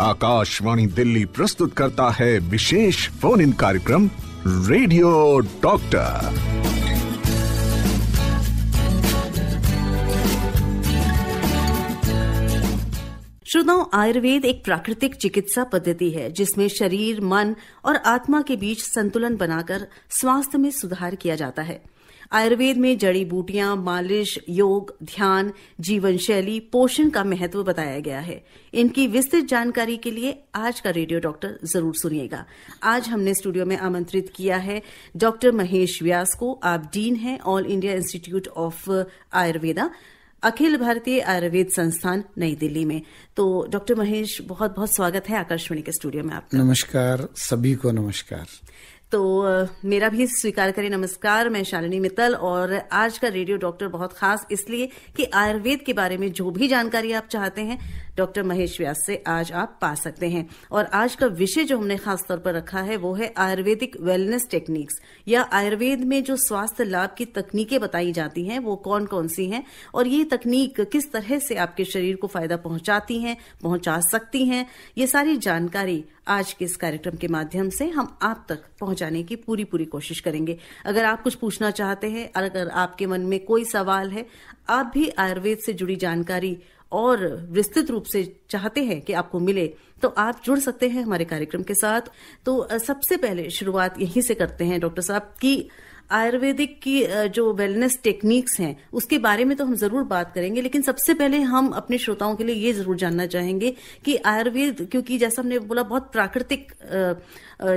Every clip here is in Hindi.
आकाशवाणी दिल्ली प्रस्तुत करता है विशेष फोन इन कार्यक्रम रेडियो डॉक्टर श्रोताओं आयुर्वेद एक प्राकृतिक चिकित्सा पद्धति है जिसमें शरीर मन और आत्मा के बीच संतुलन बनाकर स्वास्थ्य में सुधार किया जाता है आयुर्वेद में जड़ी बूटियां मालिश योग ध्यान जीवन शैली पोषण का महत्व बताया गया है इनकी विस्तृत जानकारी के लिए आज का रेडियो डॉक्टर जरूर सुनिएगा आज हमने स्टूडियो में आमंत्रित किया है डॉक्टर महेश व्यास को आप डीन हैं All India Institute of Ayurveda Akhil Bharatiya Ayurveda संस्थान नई दिल्ली में तो डॉक्टर महेश बहुत बहुत स्वागत है आकाशवाणी के स्टूडियो में आपका नमस्कार सभी को नमस्कार तो मेरा भी स्वीकार करें नमस्कार मैं शालिनी मित्तल और आज का रेडियो डॉक्टर बहुत खास इसलिए कि आयुर्वेद के बारे में जो भी जानकारी आप चाहते हैं डॉक्टर महेश व्यास से आज आप पा सकते हैं और आज का विषय जो हमने खास तौर पर रखा है वो है आयुर्वेदिक वेलनेस टेक्निक्स या आयुर्वेद में जो स्वास्थ्य लाभ की तकनीकें बताई जाती हैं वो कौन कौन सी हैं और ये तकनीक किस तरह से आपके शरीर को फायदा पहुंचाती हैं पहुंचा सकती हैं ये सारी जानकारी आज के इस कार्यक्रम के माध्यम से हम आप तक पहुंचाने की पूरी पूरी कोशिश करेंगे अगर आप कुछ पूछना चाहते हैं और अगर आपके मन में कोई सवाल है आप भी आयुर्वेद से जुड़ी जानकारी और विस्तृत रूप से चाहते हैं कि आपको मिले तो आप जुड़ सकते हैं हमारे कार्यक्रम के साथ तो सबसे पहले शुरुआत यहीं से करते हैं डॉक्टर साहब की आयुर्वेदिक की जो वेलनेस टेक्निक्स हैं उसके बारे में तो हम जरूर बात करेंगे लेकिन सबसे पहले हम अपने श्रोताओं के लिए ये जरूर जानना चाहेंगे कि आयुर्वेद क्योंकि जैसा हमने बोला बहुत प्राकृतिक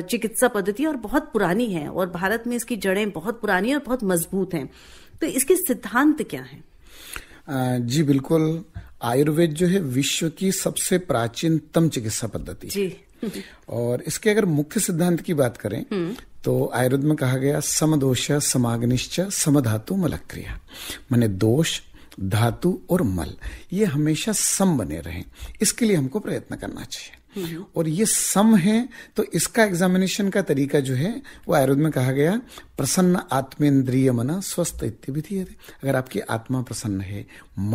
चिकित्सा पद्धति और बहुत पुरानी है और भारत में इसकी जड़ें बहुत पुरानी और बहुत मजबूत हैं तो इसके सिद्धांत क्या हैं जी बिल्कुल आयुर्वेद जो है विश्व की सबसे प्राचीनतम चिकित्सा पद्धति जी और इसके अगर मुख्य सिद्धांत की बात करें हम्म। तो आयुर्वेद में कहा गया समदोष समाग्निश्च समधातु मलक्रिया मैंने दोष धातु और मल ये हमेशा सम बने रहें इसके लिए हमको प्रयत्न करना चाहिए हम्म। और ये सम है तो इसका एग्जामिनेशन का तरीका जो है वो आयुर्वेद में कहा गया प्रसन्न आत्मेंद्रिय मना स्वस्थ इत्यविधि अगर आपकी आत्मा प्रसन्न है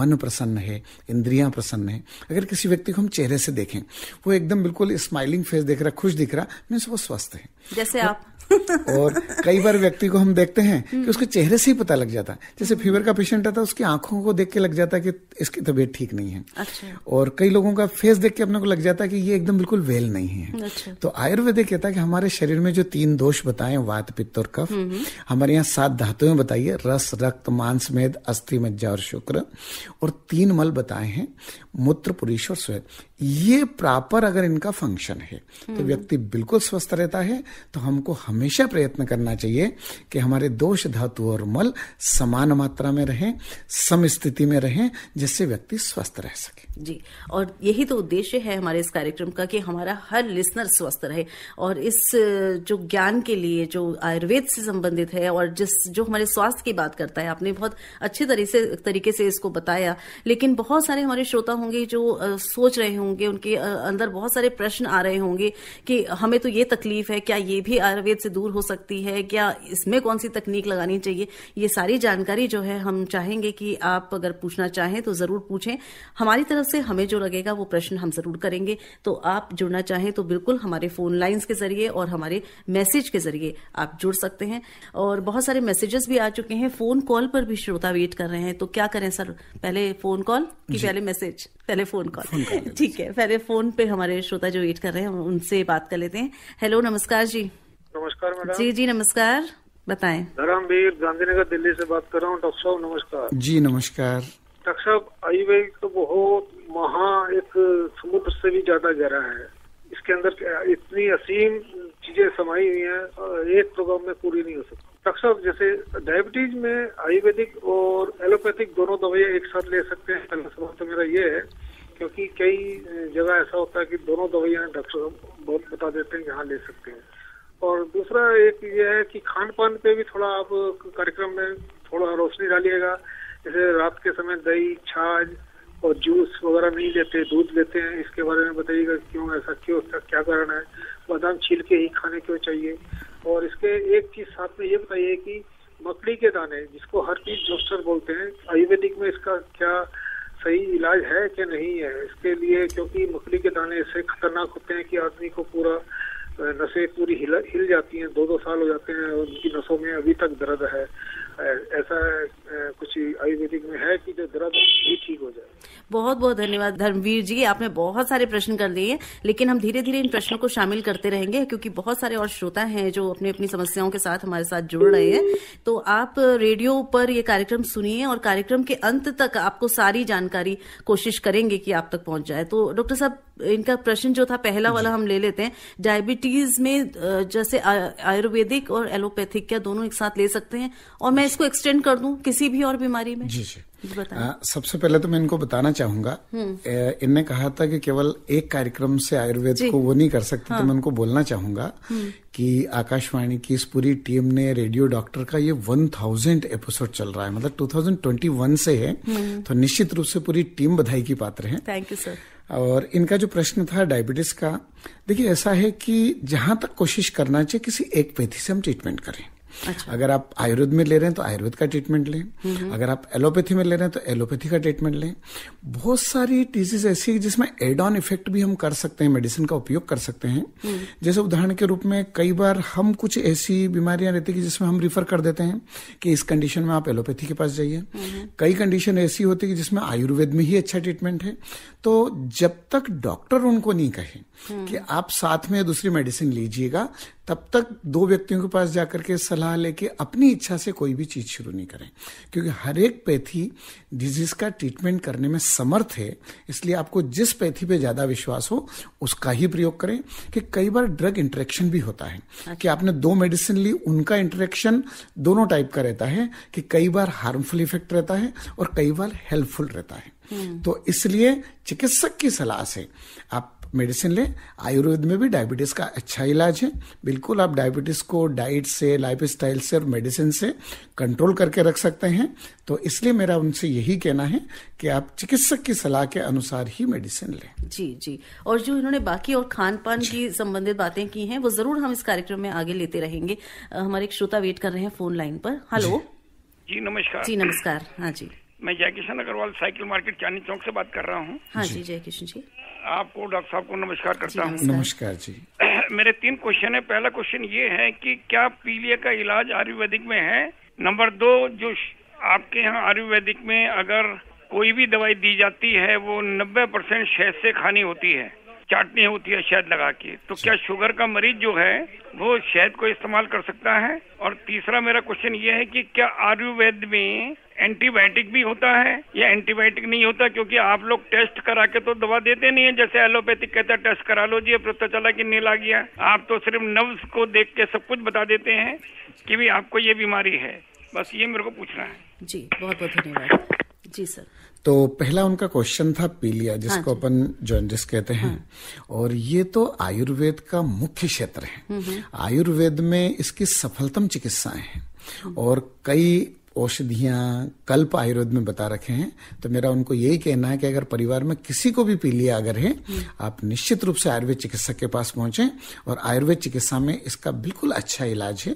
मन प्रसन्न है इंद्रियां प्रसन्न है अगर किसी व्यक्ति को हम चेहरे से देखें वो एकदम बिल्कुल स्माइलिंग फेस देख रहा खुश दिख रहा मीन्स वो स्वस्थ है जैसे तो आप और कई बार व्यक्ति को हम देखते हैं कि हम्म। उसके चेहरे से ही पता लग जाता है जैसे फीवर का पेशेंट आता है उसकी आंखों को देख के लग जाता है कि इसकी तबीयत ठीक नहीं है अच्छा। और कई लोगों का फेस देख के अपने को लग जाता है कि ये एकदम बिल्कुल वेल नहीं है अच्छा। तो आयुर्वेद कहता है कि हमारे शरीर में जो तीन दोष बताए वात पित्त और कफ हम्म, हम्म। हमारे यहाँ सात धातुएं बताइए रस रक्त मांस मेद अस्थि मज्जा और शुक्र और तीन मल बताए हैं मूत्र पुरुष और स्वेद ये प्रॉपर अगर इनका फंक्शन है तो व्यक्ति बिल्कुल स्वस्थ रहता है तो हमको हम हमेशा प्रयत्न करना चाहिए कि हमारे दोष धातु और मल समान मात्रा में रहें सम स्थिति में रहें जिससे व्यक्ति स्वस्थ रह सके जी और यही तो उद्देश्य है हमारे इस कार्यक्रम का कि हमारा हर लिसनर स्वस्थ रहे और इस जो ज्ञान के लिए जो आयुर्वेद से संबंधित है और जिस जो हमारे स्वास्थ्य की बात करता है आपने बहुत अच्छे तरीके से तरीके से इसको बताया लेकिन बहुत सारे हमारे श्रोता होंगे जो सोच रहे होंगे उनके अंदर बहुत सारे प्रश्न आ रहे होंगे कि हमें तो ये तकलीफ है क्या ये भी आयुर्वेद से दूर हो सकती है क्या इसमें कौन सी तकनीक लगानी चाहिए ये सारी जानकारी जो है हम चाहेंगे कि आप अगर पूछना चाहें तो जरूर पूछें हमारी तरफ से हमें जो लगेगा वो प्रश्न हम जरूर करेंगे तो आप जुड़ना चाहें तो बिल्कुल हमारे फोन लाइन्स के जरिए और हमारे मैसेज के जरिए आप जुड़ सकते हैं और बहुत सारे मैसेजेस भी आ चुके हैं फोन कॉल पर भी श्रोता वेट कर रहे हैं तो क्या करें सर पहले फोन कॉल कि पहले मैसेज पहले फोन कॉल ठीक है पहले फोन पे हमारे श्रोता जो वेट कर रहे हैं उनसे बात कर लेते हैं हेलो नमस्कार जी नमस्कार मैडम जी जी नमस्कार बताएं धर्मवीर गांधीनगर दिल्ली से बात कर रहा हूँ डॉक्टर साहब नमस्कार जी नमस्कार डॉक्टर साहब हाईवे तो बहुत महा एक समुद्र से भी ज्यादा गहरा है इसके अंदर इतनी असीम चीजें समाई हुई हैं एक प्रोग्राम में पूरी नहीं हो सकती डॉक्टर साहब जैसे डायबिटीज में आयुर्वेदिक और एलोपैथिक दोनों दवाइयाँ एक साथ ले सकते हैं पहला तो सवाल तो मेरा ये है क्योंकि कई जगह ऐसा होता है कि दोनों दवाइयाँ डॉक्टर साहब बहुत बता देते हैं यहाँ ले सकते हैं और दूसरा एक ये है कि खान पान पे भी थोड़ा आप कार्यक्रम में थोड़ा रोशनी डालिएगा जैसे रात के समय दही छाछ और जूस वगैरह नहीं लेते दूध लेते हैं इसके बारे में बताइएगा क्यों ऐसा क्यों उसका क्या कारण है बादाम छील के ही खाने क्यों चाहिए और इसके एक चीज साथ में ये बताइए कि मकड़ी के दाने जिसको हर चीज जोस्टर बोलते हैं आयुर्वेदिक में इसका क्या सही इलाज है कि नहीं है इसके लिए क्योंकि मकड़ी के दाने ऐसे खतरनाक होते हैं कि आदमी को पूरा नसें पूरी हिल हिल जाती हैं दो दो साल हो जाते हैं उनकी नसों में अभी तक दर्द है ऐसा कुछ आयुर्वेदिक में है कि जो दर्द भी ठीक हो जाए बहुत बहुत धन्यवाद धर्मवीर जी आपने बहुत सारे प्रश्न कर लिए लेकिन हम धीरे धीरे इन प्रश्नों को शामिल करते रहेंगे क्योंकि बहुत सारे और श्रोता हैं जो अपनी अपनी समस्याओं के साथ हमारे साथ जुड़ रहे हैं तो आप रेडियो पर ये कार्यक्रम सुनिए और कार्यक्रम के अंत तक आपको सारी जानकारी कोशिश करेंगे कि आप तक पहुंच जाए तो डॉक्टर साहब इनका प्रश्न जो था पहला वाला हम ले लेते हैं डायबिटीज में जैसे आयुर्वेदिक और एलोपैथिक क्या दोनों एक साथ ले सकते हैं और मैं इसको एक्सटेंड कर दूं किसी भी और बीमारी में जी जी आ, सबसे पहले तो मैं इनको बताना चाहूंगा हम्म। इनने कहा था कि केवल एक कार्यक्रम से आयुर्वेद को वो नहीं कर सकते तो हाँ। तो मैं उनको बोलना चाहूंगा हम्म। कि आकाशवाणी की इस पूरी टीम ने रेडियो डॉक्टर का ये 1000 एपिसोड चल रहा है मतलब 2021 से है हम्म। तो निश्चित रूप से पूरी टीम बधाई की पात्र है थैंक यू सर और इनका जो प्रश्न था डायबिटीज़ का देखिए ऐसा है कि जहां तक कोशिश करना चाहिए किसी एक पैथी से हम ट्रीटमेंट करें अच्छा। अगर आप आयुर्वेद में ले रहे हैं तो आयुर्वेद का ट्रीटमेंट लें अगर आप एलोपैथी में ले रहे हैं तो एलोपैथी का ट्रीटमेंट लें बहुत सारी डिजीज ऐसी है जिसमें एड ऑन इफेक्ट भी हम कर सकते हैं मेडिसिन का उपयोग कर सकते हैं हम्म। जैसे उदाहरण के रूप में कई बार हम कुछ ऐसी बीमारियां रहती है जिसमें हम रिफर कर देते हैं कि इस कंडीशन में आप एलोपैथी के पास जाइए कई कंडीशन ऐसी होती है जिसमें आयुर्वेद में ही अच्छा ट्रीटमेंट है तो जब तक डॉक्टर उनको नहीं कहे हम्म। कि आप साथ में दूसरी मेडिसिन लीजिएगा तब तक दो व्यक्तियों के पास जाकर के सलाह लेके अपनी इच्छा से कोई भी चीज़ शुरू नहीं करें क्योंकि हर एक पैथी डिजीज़ का ट्रीटमेंट करने में समर्थ है इसलिए आपको जिस पैथी पे ज़्यादा विश्वास हो उसका ही प्रयोग करें कि कई बार ड्रग इंटरेक्शन भी होता है अच्छा। कि आपने दो मेडिसिन ली उनका इंटरेक्शन दोनों टाइप का रहता है कि कई बार हार्मफुल इफेक्ट रहता है और कई बार हेल्पफुल रहता है हम्म। तो इसलिए चिकित्सक की सलाह से आप मेडिसिन लें आयुर्वेद में भी डायबिटीज़ का अच्छा इलाज है बिल्कुल आप डायबिटीज़ को डाइट से लाइफ स्टाइल से और मेडिसिन से कंट्रोल करके रख सकते हैं तो इसलिए मेरा उनसे यही कहना है कि आप चिकित्सक की सलाह के अनुसार ही मेडिसिन लें जी जी और जो इन्होंने बाकी और खान पान की संबंधित बातें की हैं वो ज़रूर हम इस कार्यक्रम में आगे लेते रहेंगे हमारे एक श्रोता वेट कर रहे हैं फ़ोन लाइन पर हेलो जी नमस्कार जी नमस्कार हाँ जी मैं जयकिशन अग्रवाल साइकिल मार्केट चांदी चौक से बात कर रहा हूँ हाँ जी जयकिशन जी आपको डॉक्टर साहब को नमस्कार करता हूँ नमस्कार जी मेरे तीन क्वेश्चन है पहला क्वेश्चन ये है कि क्या पीलिया का इलाज आयुर्वेदिक में है नंबर दो जो आपके यहाँ आयुर्वेदिक में अगर कोई भी दवाई दी जाती है वो नब्बे परसेंट शहद से खानी होती है चाटनी होती है शहद लगा के तो क्या शुगर का मरीज जो है वो शहद को इस्तेमाल कर सकता है और तीसरा मेरा क्वेश्चन ये है कि क्या आयुर्वेद में एंटीबायोटिक भी होता है या एंटीबायोटिक नहीं होता क्योंकि आप लोग टेस्ट करा के तो दवा देते नहीं है जैसे एलोपैथिक कहता है टेस्ट करा लो जी अब पता चला कि नील आ गया आप तो सिर्फ नर्व्स को देख के सब कुछ बता देते हैं कि भी आपको ये बीमारी है बस ये मेरे को पूछना है जी बहुत बहुत धन्यवाद जी सर तो पहला उनका क्वेश्चन था पीलिया हाँ जिसको हाँ अपन जॉन्डिस कहते हैं हाँ। और ये तो आयुर्वेद का मुख्य क्षेत्र है आयुर्वेद में इसकी सफलतम चिकित्साएं हैं हम्म। और कई औषधियाँ कल्प आयुर्वेद में बता रखे हैं तो मेरा उनको यही कहना है कि अगर परिवार में किसी को भी पीलिया अगर है आप निश्चित रूप से आयुर्वेद चिकित्सक के पास पहुंचे और आयुर्वेद चिकित्सा में इसका बिल्कुल अच्छा इलाज है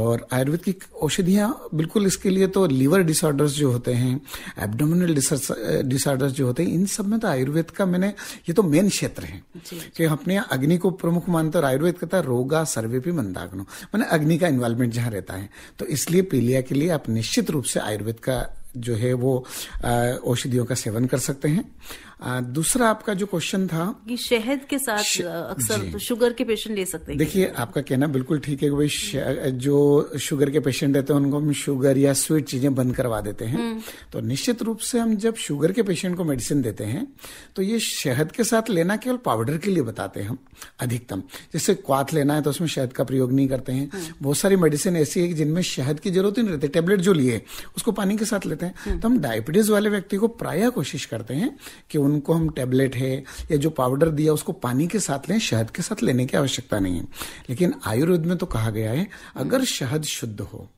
और आयुर्वेद की औषधियाँ बिल्कुल इसके लिए तो लीवर डिसऑर्डर्स जो होते हैं एबडोमिनल डिसऑर्डर्स जो होते हैं इन सब में तो आयुर्वेद का मैंने ये तो मेन क्षेत्र है कि अपने अग्नि को प्रमुख मानते और आयुर्वेद कहता है रोगा सर्वे भी मंदाग्नो मैंने अग्नि का इन्वॉल्वमेंट जहाँ रहता है तो इसलिए पीलिया के लिए आप निश्चित रूप से आयुर्वेद का जो है वो औषधियों का सेवन कर सकते हैं दूसरा आपका जो क्वेश्चन था कि शहद के साथ अक्सर तो शुगर के पेशेंट ले सकते हैं देखिए आपका कहना बिल्कुल ठीक है भाई जो शुगर के पेशेंट रहते हैं उनको हम शुगर या स्वीट चीजें बंद करवा देते हैं हम्म। तो निश्चित रूप से हम जब शुगर के पेशेंट को मेडिसिन देते हैं तो ये शहद के साथ लेना केवल पाउडर के लिए बताते हैं हम अधिकतम जैसे क्वाथ लेना है तो उसमें शहद का प्रयोग नहीं करते हैं हम्म। बहुत सारी मेडिसिन ऐसी है जिनमें शहद की जरूरत ही नहीं रहती टेबलेट जो लिए उसको पानी के साथ लेते हैं हम्म। तो हम डायबिटीज वाले व्यक्ति को प्राय कोशिश करते हैं कि उनको हम टेबलेट है या जो पाउडर दिया उसको पानी के साथ लें शहद के साथ लेने की आवश्यकता नहीं है लेकिन आयुर्वेद में तो कहा गया है अगर शहद शुद्ध हो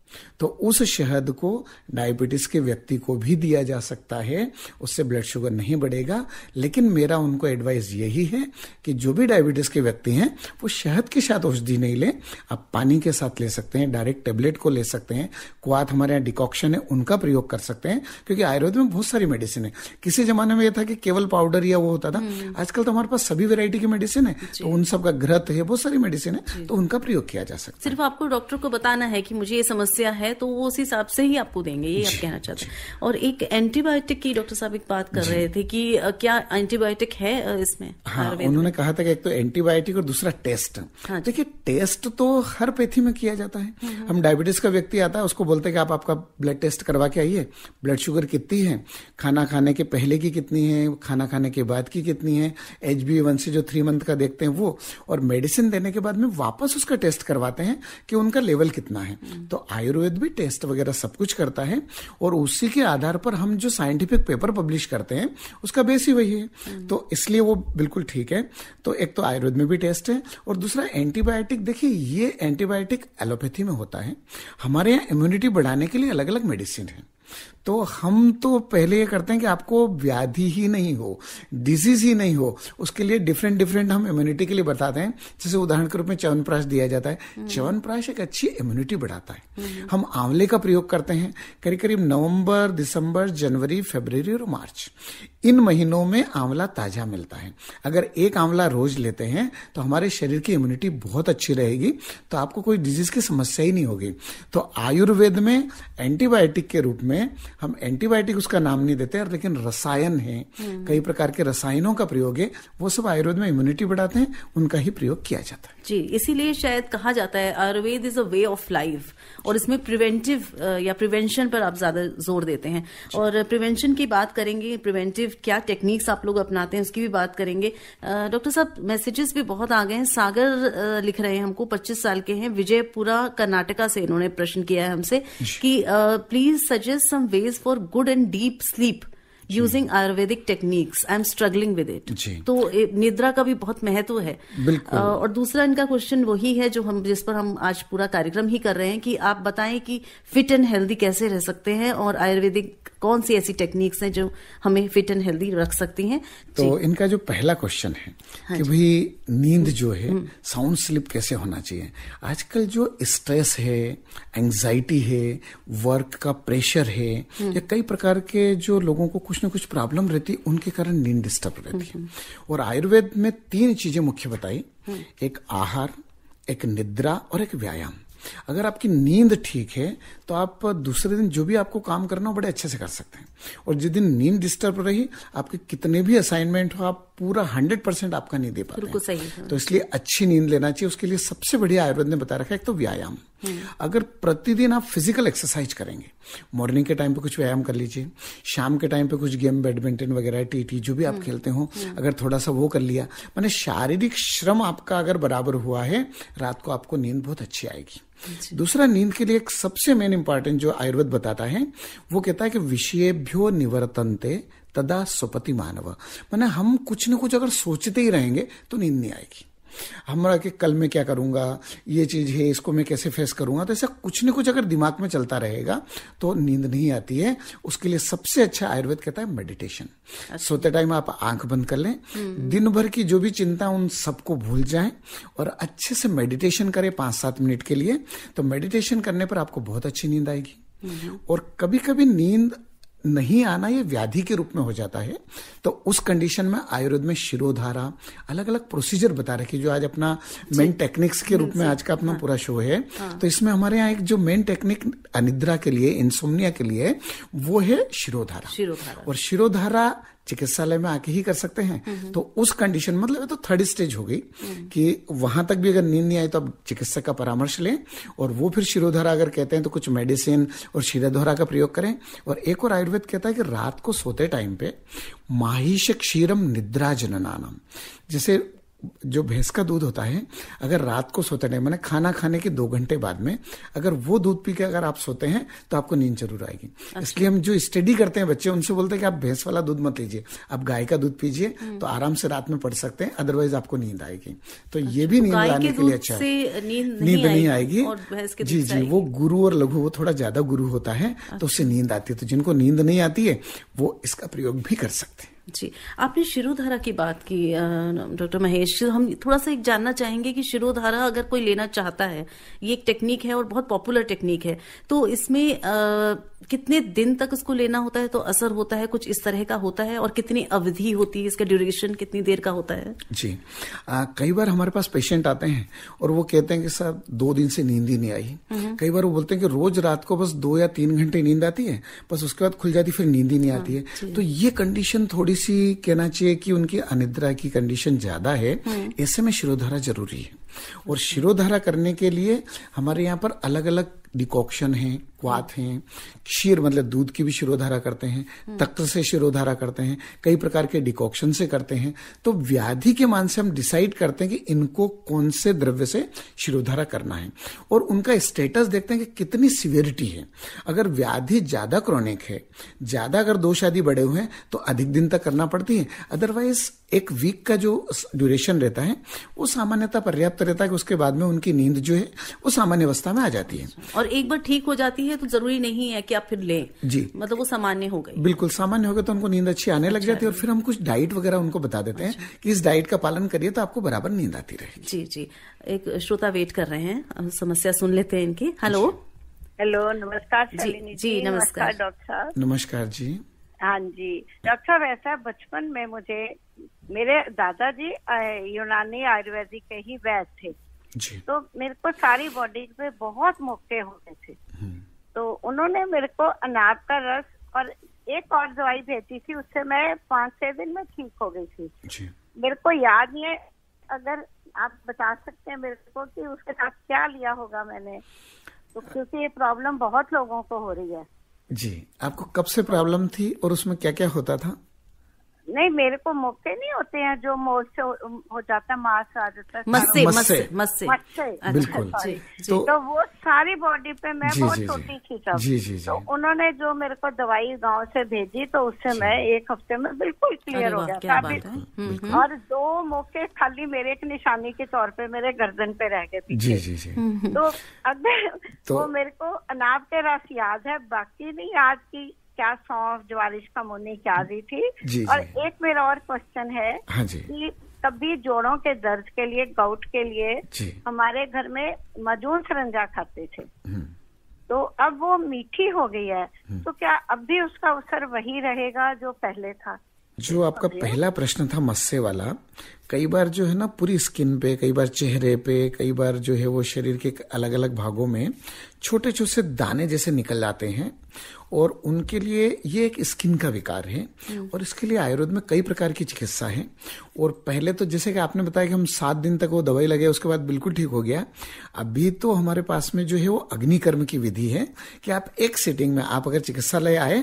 तो उस शहद को डायबिटीज़ के व्यक्ति को भी दिया जा सकता है उससे ब्लड शुगर नहीं बढ़ेगा लेकिन मेरा उनको एडवाइस यही है कि जो भी डायबिटीज़ के व्यक्ति हैं वो शहद के साथ औषधि नहीं लें आप पानी के साथ ले सकते हैं डायरेक्ट टेबलेट को ले सकते हैं क्वाथ हमारे यहाँ डिकॉक्शन है उनका प्रयोग कर सकते हैं क्योंकि आयुर्वेद में बहुत सारी मेडिसिन है किसी जमाने में यह था कि केवल पाउडर या वो होता था हम्म। आजकल तो हमारे पास सभी वेरायटी की मेडिसिन है तो उन सबका का है बहुत सारी मेडिसिन है तो उनका प्रयोग किया जा सकता है सिर्फ आपको डॉक्टर को बताना है कि मुझे ये समस्या समस्या है तो वो उस हिसाब से ही आपको देंगे ये आप कहना चाहते हैं और एक एंटीबायोटिक की डॉक्टर साहब एक बात कर रहे थे कि क्या एंटीबायोटिक है इसमें हाँ उन्होंने कहा था कि एक तो एंटीबायोटिक और दूसरा टेस्ट हाँ देखिए टेस्ट तो हर पेथी में किया जाता है हम्म, हम्म। हम डायबिटीज का व्यक्ति आता है उसको बोलते हैं कि आप आपका ब्लड टेस्ट करवा के आइए ब्लड शुगर कितनी है खाना खाने के पहले की कितनी है खाना खाने के बाद की कितनी है एच बी वन से जो थ्री मंथ का देखते हैं वो और मेडिसिन देने के बाद में वापस उसका टेस्ट करवाते हैं कि उनका लेवल कितना है हम्म। तो आयुर्वेद आयुर्वेद भी टेस्ट वगैरह सब कुछ करता है और उसी के आधार पर हम जो साइंटिफिक पेपर पब्लिश करते हैं उसका बेस ही वही है हम्म। तो इसलिए वो बिल्कुल ठीक है तो एक तो आयुर्वेद में भी टेस्ट है और दूसरा एंटीबायोटिक देखिए ये एंटीबायोटिक एलोपैथी में होता है हमारे यहाँ इम्यूनिटी बढ़ाने के लिए अलग अलग मेडिसिन है तो हम तो पहले ये करते हैं कि आपको व्याधि ही नहीं हो डिजीज ही नहीं हो उसके लिए डिफरेंट डिफरेंट हम इम्यूनिटी के लिए बताते हैं जैसे उदाहरण के रूप में च्यवनप्राश दिया जाता है हम्म। च्यवनप्राश एक अच्छी इम्यूनिटी बढ़ाता है हम्म। हम आंवले का प्रयोग करते हैं करीब करीब नवंबर दिसंबर जनवरी फेबररी और मार्च इन महीनों में आंवला ताजा मिलता है अगर एक आंवला रोज लेते हैं तो हमारे शरीर की इम्यूनिटी बहुत अच्छी रहेगी तो आपको कोई डिजीज की समस्या ही नहीं होगी तो आयुर्वेद में एंटीबायोटिक के रूप में हम एंटीबायोटिक उसका नाम नहीं देते लेकिन रसायन है हम्म। कई प्रकार के रसायनों का प्रयोग है वो सब आयुर्वेद में इम्यूनिटी बढ़ाते हैं उनका ही प्रयोग किया जाता है जी इसीलिए शायद कहा जाता है Ayurveda is a way of life और इसमें प्रिवेंटिव या प्रिवेंशन पर आप ज्यादा जोर देते हैं और प्रिवेंशन की बात करेंगे प्रिवेंटिव क्या टेक्निक्स आप लोग अपनाते हैं उसकी भी बात करेंगे डॉक्टर साहब मैसेजेस भी बहुत आ गए हैं सागर लिख रहे हैं हमको पच्चीस साल के हैं विजयपुरा कर्नाटका से इन्होंने प्रश्न किया है हमसे कि please suggest some ways for good and deep sleep using Ayurvedic techniques I am struggling with it तो निद्रा का भी बहुत महत्व है और दूसरा इनका क्वेश्चन वही है जो हम जिस पर हम आज पूरा कार्यक्रम ही कर रहे हैं कि आप बताएं कि फिट एंड हेल्दी कैसे रह सकते हैं और आयुर्वेदिक कौन सी ऐसी टेक्निक्स हैं जो हमें फिट एंड हेल्दी रख सकती हैं तो इनका जो पहला क्वेश्चन है हाँ कि भाई नींद जो है साउंड हम्म। स्लिप कैसे होना चाहिए आजकल जो स्ट्रेस है एंजाइटी है वर्क का प्रेशर है हम्म। या कई प्रकार के जो लोगों को कुछ कुछ कुछ प्रॉब्लम रहती उनके कारण नींद डिस्टर्ब रहती है और आयुर्वेद में तीन चीजें मुख्य बताई एक आहार एक निद्रा और एक व्यायाम अगर आपकी नींद ठीक है तो आप दूसरे दिन जो भी आपको काम करना हो बड़े अच्छे से कर सकते हैं और जिस दिन नींद डिस्टर्ब रही आपके कितने भी असाइनमेंट हो आप पूरा हंड्रेड परसेंट आपका नहीं दे पाते सही तो इसलिए अच्छी नींद लेना चाहिए उसके लिए सबसे बढ़िया आयुर्वेद ने बता रखा है एक तो व्यायाम अगर प्रतिदिन आप फिजिकल एक्सरसाइज करेंगे मॉर्निंग के टाइम पे कुछ व्यायाम कर लीजिए शाम के टाइम पे कुछ गेम बैडमिंटन वगैरह टी टी जो भी आप हम्म, खेलते हो हम्म। अगर थोड़ा सा वो कर लिया मैंने शारीरिक श्रम आपका अगर बराबर हुआ है रात को आपको नींद बहुत अच्छी आएगी दूसरा नींद के लिए एक सबसे मेन इंपॉर्टेंट जो आयुर्वेद बताता है वो कहता है कि विषयभ्यो निवर्तनते तदा स्वपति मानव मैंने हम कुछ ना कुछ अगर सोचते ही रहेंगे तो नींद नहीं आएगी हमारा कि कल मैं क्या करूंगा ये चीज़ है इसको मैं कैसे फेस करूंगा तो ऐसा कुछ ना कुछ अगर दिमाग में चलता रहेगा तो नींद नहीं आती है उसके लिए सबसे अच्छा आयुर्वेद कहता है मेडिटेशन अच्छा। सोते टाइम आप आंख बंद कर लें हम्म। दिन भर की जो भी चिंता उन सबको भूल जाए और अच्छे से मेडिटेशन करें पांच सात मिनट के लिए तो मेडिटेशन करने पर आपको बहुत अच्छी नींद आएगी हम्म। और कभी कभी नींद नहीं आना ये व्याधि के रूप में हो जाता है तो उस कंडीशन में आयुर्वेद में शिरोधारा अलग अलग प्रोसीजर बता रखी जो आज अपना मेन टेक्निक्स के रूप में आज का अपना हाँ, पूरा शो है हाँ, तो इसमें हमारे यहाँ एक जो मेन टेक्निक अनिद्रा के लिए इंसोमनिया के लिए वो है शिरोधारा शिरोधारा और शिरोधारा चिकित्सालय में आके ही कर सकते हैं हम्म। तो उस कंडीशन मतलब ये तो थर्ड स्टेज हो गई हम्म। कि वहां तक भी अगर नींद नहीं आई तो आप चिकित्सक का परामर्श लें और वो फिर शिरोधरा अगर कहते हैं तो कुछ मेडिसिन और शिरोधरा का प्रयोग करें और एक और आयुर्वेद कहता है कि रात को सोते टाइम पे माहिश क्षीरम निद्रा जननानम जैसे जो भैंस का दूध होता है अगर रात को सोते टाइम मैंने खाना खाने के दो घंटे बाद में अगर वो दूध पी के अगर आप सोते हैं तो आपको नींद जरूर आएगी अच्छा। इसलिए हम जो स्टडी करते हैं बच्चे उनसे बोलते हैं कि आप भैंस वाला दूध मत लीजिए आप गाय का दूध पीजिए हम्म। तो आराम से रात में पढ़ सकते हैं अदरवाइज आपको नींद आएगी तो अच्छा, ये भी तो नींद आने के लिए अच्छा है नींद नहीं आएगी जी जी वो गुरु और लघु वो थोड़ा ज्यादा गुरु होता है तो उससे अच्छा। नींद आती है तो जिनको नींद नहीं आती है वो इसका प्रयोग भी कर सकते हैं जी आपने शिरोधारा की बात की डॉक्टर महेश हम थोड़ा सा एक जानना चाहेंगे कि शिरोधारा अगर कोई लेना चाहता है ये एक टेक्निक है और बहुत पॉपुलर टेक्निक है तो इसमें आ, कितने दिन तक उसको लेना होता है तो असर होता है कुछ इस तरह का होता है और कितनी अवधि होती है इसका ड्यूरेशन कितनी देर का होता है जी आ, कई बार हमारे पास पेशेंट आते हैं और वो कहते हैं कि सर दो दिन से नींद ही नहीं आई हम्म। कई बार वो बोलते हैं कि रोज रात को बस दो या तीन घंटे नींद आती है बस उसके बाद खुल जाती फिर नींद ही नहीं आती है हाँ, तो ये कंडीशन थोड़ी किसी कहना चाहिए कि उनकी अनिद्रा की कंडीशन ज्यादा है हम्म। ऐसे में शिरोधारा जरूरी है और शिरोधारा करने के लिए हमारे यहाँ पर अलग अलग डिकॉक्शन है क्वात हैं क्षीर मतलब दूध की भी शिरोधारा करते हैं हम्म। तक्त से शिरोधारा करते हैं कई प्रकार के डिकॉक्शन से करते हैं तो व्याधि के मान से हम डिसाइड करते हैं कि इनको कौन से द्रव्य से शिरोधारा करना है और उनका स्टेटस देखते हैं कि कितनी सिवियरिटी है अगर व्याधि ज्यादा क्रॉनिक है ज्यादा अगर दोष आदि बड़े हुए हैं तो अधिक दिन तक करना पड़ती है अदरवाइज एक वीक का जो ड्यूरेशन रहता है वो सामान्यता पर्याप्त रहता है कि उसके बाद में उनकी नींद जो है वो सामान्य अवस्था में आ जाती है और एक बार ठीक हो जाती है है तो जरूरी नहीं है कि आप फिर लें जी मतलब वो सामान्य हो गए बिल्कुल सामान्य हो गए तो उनको नींद अच्छी आने लग जाती है और अच्छा। फिर हम कुछ डाइट वगैरह उनको बता देते हैं अच्छा। कि इस डाइट का पालन करिए तो आपको बराबर नींद आती रहे जी जी एक श्रोता वेट कर रहे हैं समस्या सुन लेते हैं इनकी हेलो हेलो नमस्कार जी नमस्कार डॉक्टर साहब नमस्कार जी हाँ जी डॉक्टर साहब ऐसा बचपन में मुझे मेरे दादाजी यूनानी आयुर्वेदिक के ही वैद थे जी। तो मेरे को सारी बॉडी पे बहुत मौके होते थे हम्म। तो उन्होंने मेरे को अनार का रस और एक और दवाई भेजी थी उससे मैं पाँच छह दिन में ठीक हो गई थी जी। मेरे को याद नहीं है अगर आप बता सकते हैं मेरे को कि उसके साथ क्या लिया होगा मैंने तो क्योंकि ये प्रॉब्लम बहुत लोगों को हो रही है जी आपको कब से प्रॉब्लम थी और उसमें क्या क्या होता था नहीं मेरे को मोटे नहीं होते हैं जो मोट हो जाता है मास्क आ जाता है मस्से मस्से मस्से अच्छा, बिल्कुल जी, जी, तो वो सारी बॉडी पे मैं बहुत छोटी थी तब जी, जी, जी, तो, तो-, तो उन्होंने जो मेरे को दवाई गांव से भेजी तो उससे मैं एक हफ्ते में बिल्कुल क्लियर हो गया हम्म, हम्म। और दो मौके खाली मेरे एक निशानी के तौर पे मेरे गर्दन पे रह गए थे तो अगर तो वो मेरे को अनाब के रस याद है बाकी नहीं आज की क्या सौंफ ज्वारिश का मुन्नी क्या दी थी जी, और जी. एक मेरा और क्वेश्चन है हाँ जी. कि कभी जोड़ों के दर्द के लिए गाउट के लिए हमारे घर में मजून सरंजा खाते थे हम्म। तो अब वो मीठी हो गई है हम्म। तो क्या अब भी उसका असर वही रहेगा जो पहले था जो आपका पहला प्रश्न था मस्से वाला कई बार जो है ना पूरी स्किन पे कई बार चेहरे पे कई बार जो है वो शरीर के अलग अलग भागों में छोटे छोटे दाने जैसे निकल आते हैं और उनके लिए ये एक स्किन का विकार है हम्म। और इसके लिए आयुर्वेद में कई प्रकार की चिकित्सा है और पहले तो जैसे कि आपने बताया कि हम सात दिन तक वो दवाई लगे उसके बाद बिल्कुल ठीक हो गया अभी तो हमारे पास में जो है वो अग्निकर्म की विधि है कि आप एक सीटिंग में आप अगर चिकित्सालय आए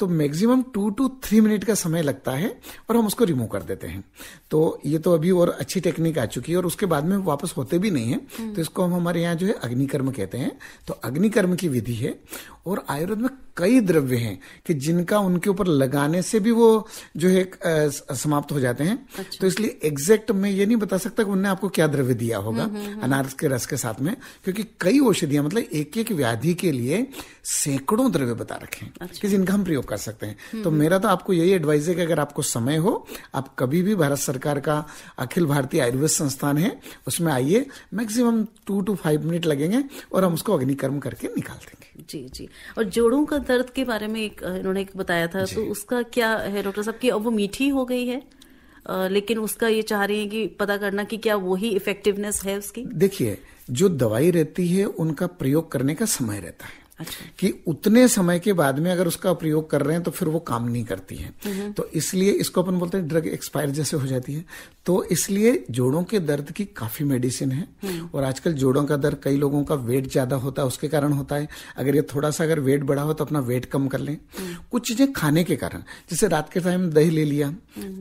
तो maximum two two three minute का समय लगता है और हम उसको रिमूव कर देते हैं तो ये तो अभी और अच्छी टेक्निक आ चुकी है और उसके बाद में वापस होते भी नहीं है हम्म। तो इसको हम हमारे यहाँ जो है अग्निकर्म कहते हैं तो अग्निकर्म की विधि है और आयुर्वेद में कई द्रव्य हैं कि जिनका उनके ऊपर लगाने से भी वो जो है समाप्त हो जाते हैं अच्छा। तो इसलिए एग्जैक्ट मैं ये नहीं बता सकता कि उनने आपको क्या द्रव्य दिया होगा हम्म, हम्म, हम्म। अनारस के रस के साथ में क्योंकि कई औषधियां मतलब एक एक व्याधि के लिए सैकड़ों द्रव्य बता रखे हैं अच्छा। कि जिनका हम प्रयोग कर सकते हैं तो मेरा तो आपको यही एडवाइस है कि अगर आपको समय हो आप कभी भी भारत सरकार का अखिल भारतीय आयुर्वेद संस्थान है उसमें आइए maximum two two five minute लगेंगे और हम उसको अग्निकर्म करके निकाल देंगे जी जी और जोड़ों का दर्द के बारे में एक इन्होंने एक बताया था तो उसका क्या है डॉक्टर साहब की अब वो मीठी हो गई है लेकिन उसका ये चाह रही है कि पता करना कि क्या वही इफेक्टिवनेस है उसकी देखिए जो दवाई रहती है उनका प्रयोग करने का समय रहता है अच्छा। कि उतने समय के बाद में अगर उसका प्रयोग कर रहे हैं तो फिर वो काम नहीं करती है हम्म। तो इसलिए इसको अपन बोलते हैं ड्रग एक्सपायर जैसे हो जाती है तो इसलिए जोड़ों के दर्द की काफी मेडिसिन है हम्म। और आजकल जोड़ों का दर्द कई लोगों का वेट ज्यादा होता है उसके कारण होता है अगर ये थोड़ा सा अगर वेट बढ़ा हो तो अपना वेट कम कर लें हम्म। कुछ चीजें खाने के कारण जैसे रात के टाइम दही ले लिया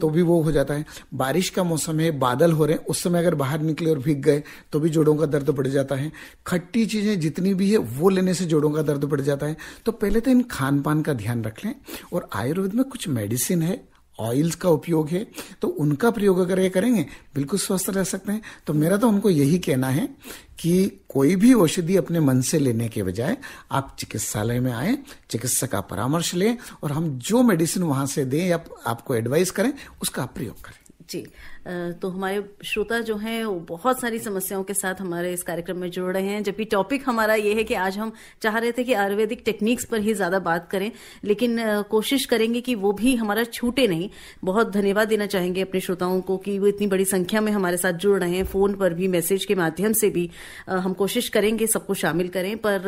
तो भी वो हो जाता है बारिश का मौसम है बादल हो रहे हैं उस समय अगर बाहर निकले और भीग गए तो भी जोड़ों का दर्द बढ़ जाता है खट्टी चीजें जितनी भी है वो लेने से जोड़ों का दर्द बढ़ जाता है तो पहले तो इन खान पान का ध्यान रख लें और आयुर्वेद में कुछ मेडिसिन है ऑयल्स का उपयोग है तो उनका प्रयोग अगर ये करेंगे बिल्कुल स्वस्थ रह सकते हैं तो मेरा तो उनको यही कहना है कि कोई भी औषधि अपने मन से लेने के बजाय आप चिकित्सालय में आए चिकित्सक का परामर्श लें और हम जो मेडिसिन वहां से दें या आप, आपको एडवाइस करें उसका आप प्रयोग करें जी तो हमारे श्रोता जो हैं वो बहुत सारी समस्याओं के साथ हमारे इस कार्यक्रम में जुड़ रहे हैं जबकि टॉपिक हमारा ये है कि आज हम चाह रहे थे कि आयुर्वेदिक टेक्निक्स पर ही ज़्यादा बात करें लेकिन कोशिश करेंगे कि वो भी हमारा छूटे नहीं बहुत धन्यवाद देना चाहेंगे अपने श्रोताओं को कि वो इतनी बड़ी संख्या में हमारे साथ जुड़ रहे हैं फ़ोन पर भी मैसेज के माध्यम से भी हम कोशिश करेंगे सबको शामिल करें पर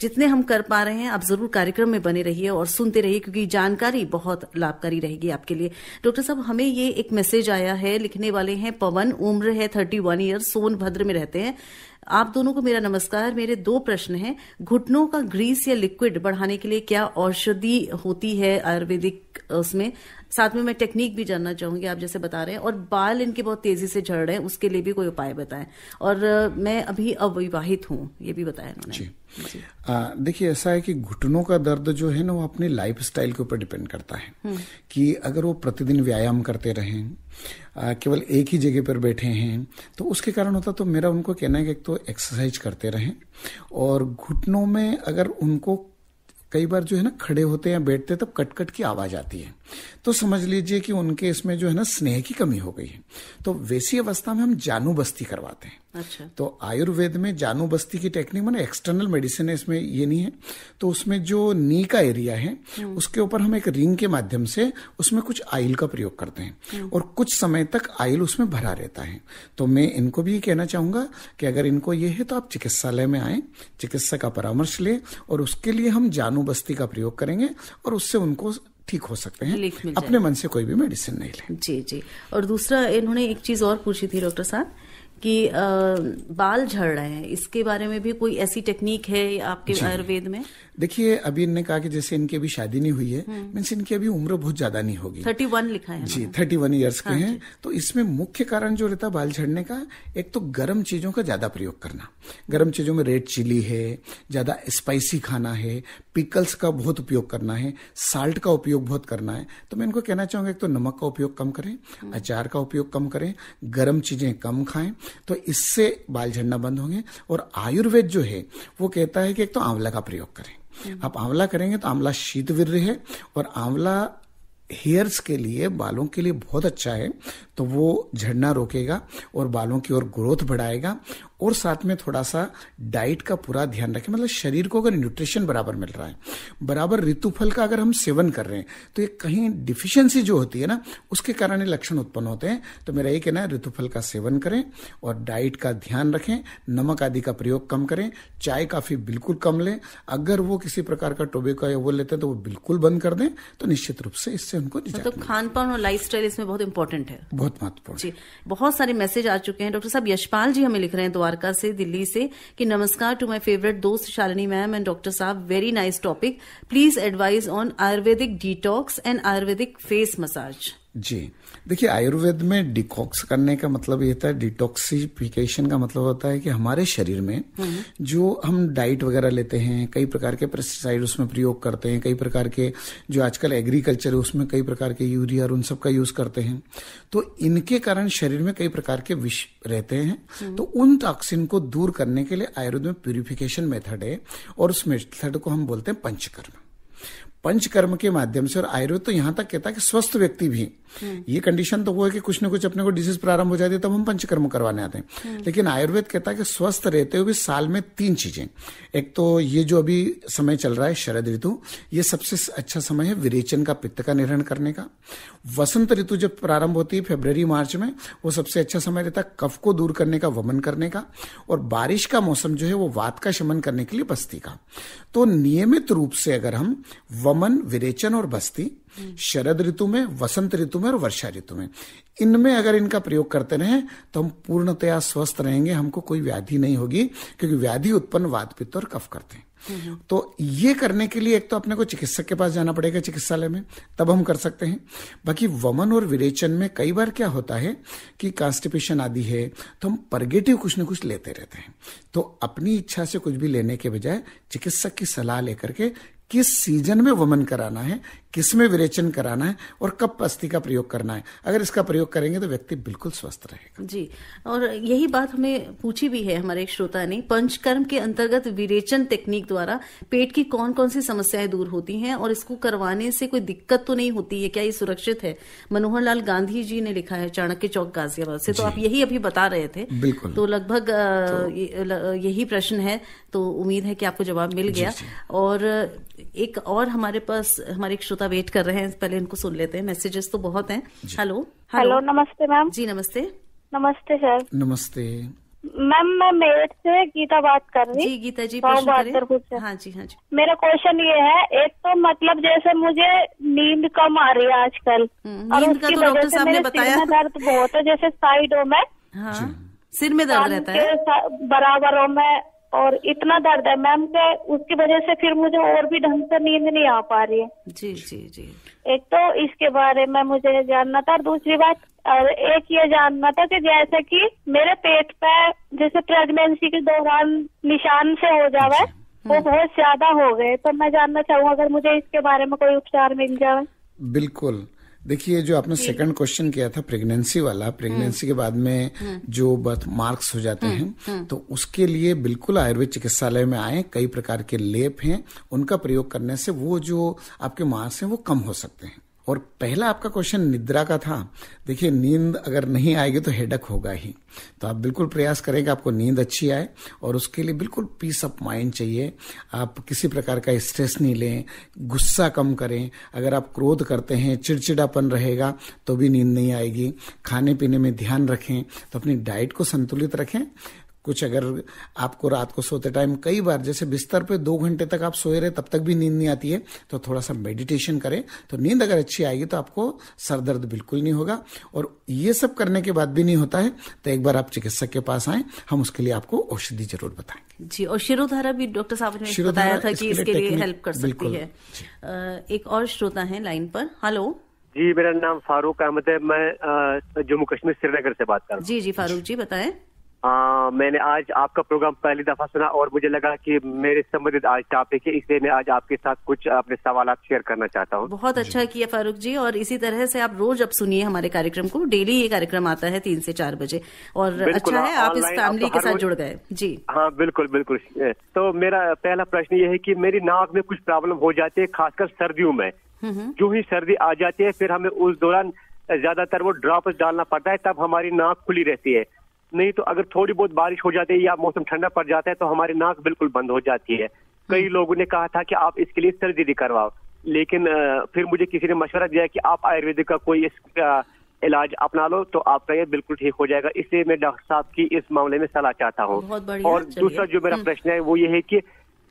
जितने हम कर पा रहे हैं आप ज़रूर कार्यक्रम में बने रहिए और सुनते रहिए क्योंकि जानकारी बहुत लाभकारी रहेगी आपके लिए डॉक्टर साहब हमें ये एक मैसेज आया है लिखने वाले हैं पवन उम्र है थर्टी वन ईयर सोनभद्र में रहते हैं आप दोनों को मेरा नमस्कार मेरे दो प्रश्न हैं घुटनों का ग्रीस या लिक्विड बढ़ाने के लिए क्या औषधि होती है आयुर्वेदिक उसमें साथ में मैं टेक्निक भी जानना चाहूंगी आप जैसे बता रहे हैं और बाल इनके बहुत तेजी से झड़ रहे हैं उसके लिए भी कोई उपाय बताएं और मैं अभी अविवाहित हूं ये भी बताया उन्होंने देखिए ऐसा है कि घुटनों का दर्द जो है ना वो अपने लाइफ स्टाइल के ऊपर डिपेंड करता है हम्म। कि अगर वो प्रतिदिन व्यायाम करते रहे केवल एक ही जगह पर बैठे हैं तो उसके कारण होता तो मेरा उनको कहना है कि एक तो एक्सरसाइज करते रहें और घुटनों में अगर उनको कई बार जो है ना खड़े होते हैं बैठते तब कट कट की आवाज़ आती है तो समझ लीजिए कि उनके इसमें जो है ना स्नेह की कमी हो गई है तो वैसी अवस्था में हम जानू बस्ती करवाते हैं अच्छा तो आयुर्वेद में जानू बस्ती की टेक्निक मैंने एक्सटर्नल मेडिसिन है इसमें ये नहीं है तो उसमें जो नी का एरिया है हम्म। उसके ऊपर हम एक रिंग के माध्यम से उसमें कुछ आयल का प्रयोग करते हैं हम्म। और कुछ समय तक आयल उसमें भरा रहता है तो मैं इनको भी कहना चाहूंगा कि अगर इनको ये है तो आप चिकित्सालय में आए चिकित्सा का परामर्श लें और उसके लिए हम जानू अनुबस्ती का प्रयोग करेंगे और उससे उनको ठीक हो सकते हैं अपने मन से कोई भी मेडिसिन नहीं लें जी जी और दूसरा इन्होंने एक चीज और पूछी थी डॉक्टर साहब कि आ, बाल झड़ रहे हैं इसके बारे में भी कोई ऐसी टेक्निक है आपके आयुर्वेद में देखिए अभी इनने कहा कि जैसे इनकी अभी शादी नहीं हुई है हम्म। मीन्स इनकी अभी उम्र बहुत ज्यादा नहीं होगी थर्टी वन लिखा है जी थर्टी वन ईयर्स के हाँ हैं तो इसमें मुख्य कारण जो रहता है बाल झड़ने का एक तो गर्म चीजों का ज्यादा प्रयोग करना गर्म चीजों में रेड चिली है ज्यादा स्पाइसी खाना है पिकल्स का बहुत उपयोग करना है साल्ट का उपयोग बहुत करना है तो मैं इनको कहना चाहूंगा एक तो नमक का उपयोग कम करें हम्म। अचार का उपयोग कम करें गर्म चीजें कम खाएं तो इससे बाल झड़ना बंद होंगे और आयुर्वेद जो है वो कहता है कि एक तो आंवला का प्रयोग करें आप आंवला करेंगे तो आंवला शीतवीर है और आंवला हेयर्स के लिए बालों के लिए बहुत अच्छा है तो वो झड़ना रोकेगा और बालों की ओर ग्रोथ बढ़ाएगा और साथ में थोड़ा सा डाइट का पूरा ध्यान रखें मतलब शरीर को अगर न्यूट्रिशन बराबर मिल रहा है बराबर ऋतुफल का अगर हम सेवन कर रहे हैं तो ये कहीं डिफिशियंसी जो होती है ना उसके कारण ये लक्षण उत्पन्न होते हैं तो मेरा ये कहना है ऋतुफल का सेवन करें और डाइट का ध्यान रखें नमक आदि का प्रयोग कम करें चाय काफ़ी बिल्कुल कम लें अगर वो किसी प्रकार का टोबेको या वो लेते हैं तो वो बिल्कुल बंद कर दें तो निश्चित रूप से इससे से उनको मतलब खान पान और लाइफ स्टाइल इसमें बहुत इंपॉर्टेंट है बहुत महत्वपूर्ण जी बहुत सारे मैसेज आ चुके हैं डॉक्टर साहब यशपाल जी हमें लिख रहे हैं द्वारका से दिल्ली से कि नमस्कार टू माई फेवरेट दोस्त शालिनी मैम एंड डॉक्टर साहब very nice topic please advise on Ayurvedic detox and Ayurvedic face massage जी देखिए आयुर्वेद में डिकॉक्स करने का मतलब ये था डिटॉक्सिफिकेशन का मतलब होता है कि हमारे शरीर में हम्म। जो हम डाइट वगैरह लेते हैं कई प्रकार के पेस्टिसाइड उसमें प्रयोग करते हैं कई प्रकार के जो आजकल एग्रीकल्चर है उसमें कई प्रकार के यूरिया और उन सब का यूज करते हैं तो इनके कारण शरीर में कई प्रकार के विष रहते हैं हम्म। तो उन टॉक्सिन को दूर करने के लिए आयुर्वेद में प्यूरिफिकेशन मेथड है और उस मेथड को हम बोलते हैं पंचकर्म पंचकर्म के माध्यम से और आयुर्वेद तो यहाँ तक कहता है कि स्वस्थ व्यक्ति भी हम्म। ये कंडीशन तो वो है कि कुछ ना कुछ अपने को डिजीज प्रारंभ हो जाती है तब हम पंचकर्म करवाने आते हैं हम्म। लेकिन आयुर्वेद कहता है कि स्वस्थ रहते हुए साल में तीन चीजें एक तो ये जो अभी समय चल रहा है शरद ऋतु ये सबसे अच्छा समय है विरेचन का पित्त का निर्णय करने का वसंत ऋतु जब प्रारंभ होती है फेब्रवरी मार्च में वो सबसे अच्छा समय रहता है कफ को दूर करने का वमन करने का और बारिश का मौसम जो है वो वात का शमन करने के लिए बस्ती का तो नियमित रूप से अगर हम वमन विरेचन और बस्ती शरद ऋतु में वसंत ऋतु में और वर्षा ऋतु में इनमें अगर इनका प्रयोग करते रहे तो हम पूर्णतया स्वस्थ रहेंगे हमको कोई व्याधि नहीं होगी क्योंकि व्याधि उत्पन्न वात पित्त और कफ करते हैं तो ये करने के लिए एक तो अपने को चिकित्सक के पास जाना पड़ेगा चिकित्सालय में तब हम कर सकते हैं बाकी वमन और विरेचन में कई बार क्या होता है कि कॉन्स्टिपेशन आदि है तो हम परगेटिव कुछ ना कुछ लेते रहते हैं तो अपनी इच्छा से कुछ भी लेने के बजाय चिकित्सक की सलाह लेकर के किस सीजन में वमन कराना है किस में विरेचन कराना है और कब अस्थि का प्रयोग करना है अगर इसका प्रयोग करेंगे तो व्यक्ति बिल्कुल स्वस्थ रहेगा जी और यही बात हमें पूछी भी है हमारे एक श्रोता ने पंचकर्म के अंतर्गत विरेचन तकनीक द्वारा पेट की कौन कौन सी समस्याएं दूर होती हैं और इसको करवाने से कोई दिक्कत तो नहीं होती है क्या ये सुरक्षित है मनोहर लाल गांधी जी ने लिखा है चाणक्य चौक गाजियाबाद से तो आप यही अभी बता रहे थे बिल्कुल तो लगभग तो यही प्रश्न है तो उम्मीद है कि आपको जवाब मिल गया और एक और हमारे पास हमारे एक श्रोता वेट कर रहे हैं पहले इनको सुन लेते हैं मैसेजेस तो बहुत हैं हेलो हेलो नमस्ते मैम जी नमस्ते नमस्ते सर नमस्ते मैम मैं मेरठ से गीता बात कर रही जी गीता जी हाँ, प्रश्न हाँ जी हाँ जी मेरा क्वेश्चन ये है एक तो मतलब जैसे मुझे नींद कम आ रही है आजकल हम्म, और उसकी तो वजह से बताया दर्द बहुत है जैसे साइडों में हाँ सिर में दर्द रहता है बराबरों में और इतना दर्द है मैम के उसकी वजह से फिर मुझे और भी ढंग से नींद नहीं आ पा रही है जी जी जी एक तो इसके बारे में मुझे जानना था दूसरी बात और एक ये जानना था कि जैसे कि मेरे पेट पे जैसे प्रेगनेंसी के दौरान निशान से हो जावा वो हम्म। बहुत ज्यादा हो गए तो मैं जानना चाहूँ अगर मुझे इसके बारे में कोई उपचार मिल जाए बिल्कुल देखिए जो आपने सेकंड क्वेश्चन किया था प्रेगनेंसी वाला प्रेगनेंसी हम्म। के बाद में हम्म। जो बर्थ मार्क्स हो जाते हम्म। हैं तो उसके लिए बिल्कुल आयुर्वेद चिकित्सालय में आए कई प्रकार के लेप हैं उनका प्रयोग करने से वो जो आपके मार्क्स हैं वो कम हो सकते हैं और पहला आपका क्वेश्चन निद्रा का था देखिए नींद अगर नहीं आएगी तो हेडक होगा ही तो आप बिल्कुल प्रयास करें कि आपको नींद अच्छी आए और उसके लिए बिल्कुल पीस ऑफ माइंड चाहिए आप किसी प्रकार का स्ट्रेस नहीं लें गुस्सा कम करें अगर आप क्रोध करते हैं चिड़चिड़ापन रहेगा तो भी नींद नहीं आएगी खाने पीने में ध्यान रखें तो अपनी डाइट को संतुलित रखें कुछ अगर आपको रात को सोते टाइम कई बार जैसे बिस्तर पे दो घंटे तक आप सोए रहे तब तक भी नींद नहीं आती है तो थोड़ा सा मेडिटेशन करें तो नींद अगर अच्छी आएगी तो आपको सर दर्द बिल्कुल नहीं होगा और ये सब करने के बाद भी नहीं होता है तो एक बार आप चिकित्सक के पास आए हम उसके लिए आपको औषधि जरूर बताएंगे जी और शिरोधारा भी डॉक्टर साहब ने बताया था कि इसके लिए हेल्प कर सकती है एक और श्रोता है लाइन पर हेलो जी मेरा नाम फारूक अहमद है मैं जम्मू कश्मीर श्रीनगर से बात कर रहा हूँ जी जी फारूक जी बताएं आ, मैंने आज आपका प्रोग्राम पहली दफा सुना और मुझे लगा कि मेरे संबंधित आज टॉपिक है इसलिए मैं आज आपके साथ कुछ अपने सवाल शेयर करना चाहता हूँ बहुत अच्छा किया फारूक जी और इसी तरह से आप रोज अब सुनिए हमारे कार्यक्रम को डेली ये कार्यक्रम आता है तीन से चार बजे और अच्छा है आप इस फैमिली तो के साथ जुड़ गए जी हाँ बिल्कुल बिल्कुल तो मेरा पहला प्रश्न ये है की मेरी नाक में कुछ प्रॉब्लम हो जाती है खासकर सर्दियों में हम्म, हम्म। जो ही सर्दी आ जाती है फिर हमें उस दौरान ज्यादातर वो ड्रॉप डालना पड़ता है तब हमारी नाक खुली रहती है नहीं तो अगर थोड़ी बहुत बारिश हो जाती है या मौसम ठंडा पड़ जाता है तो हमारी नाक बिल्कुल बंद हो जाती है हम्म। कई लोगों ने कहा था कि आप इसके लिए सर्जरी करवाओ लेकिन फिर मुझे किसी ने मशवरा दिया कि आप आयुर्वेदिक का कोई इसका इलाज अपना लो तो आपका ये बिल्कुल ठीक हो जाएगा इसलिए मैं डॉक्टर साहब की इस मामले में सलाह चाहता हूँ और दूसरा जो मेरा हम्म। प्रश्न है वो ये है कि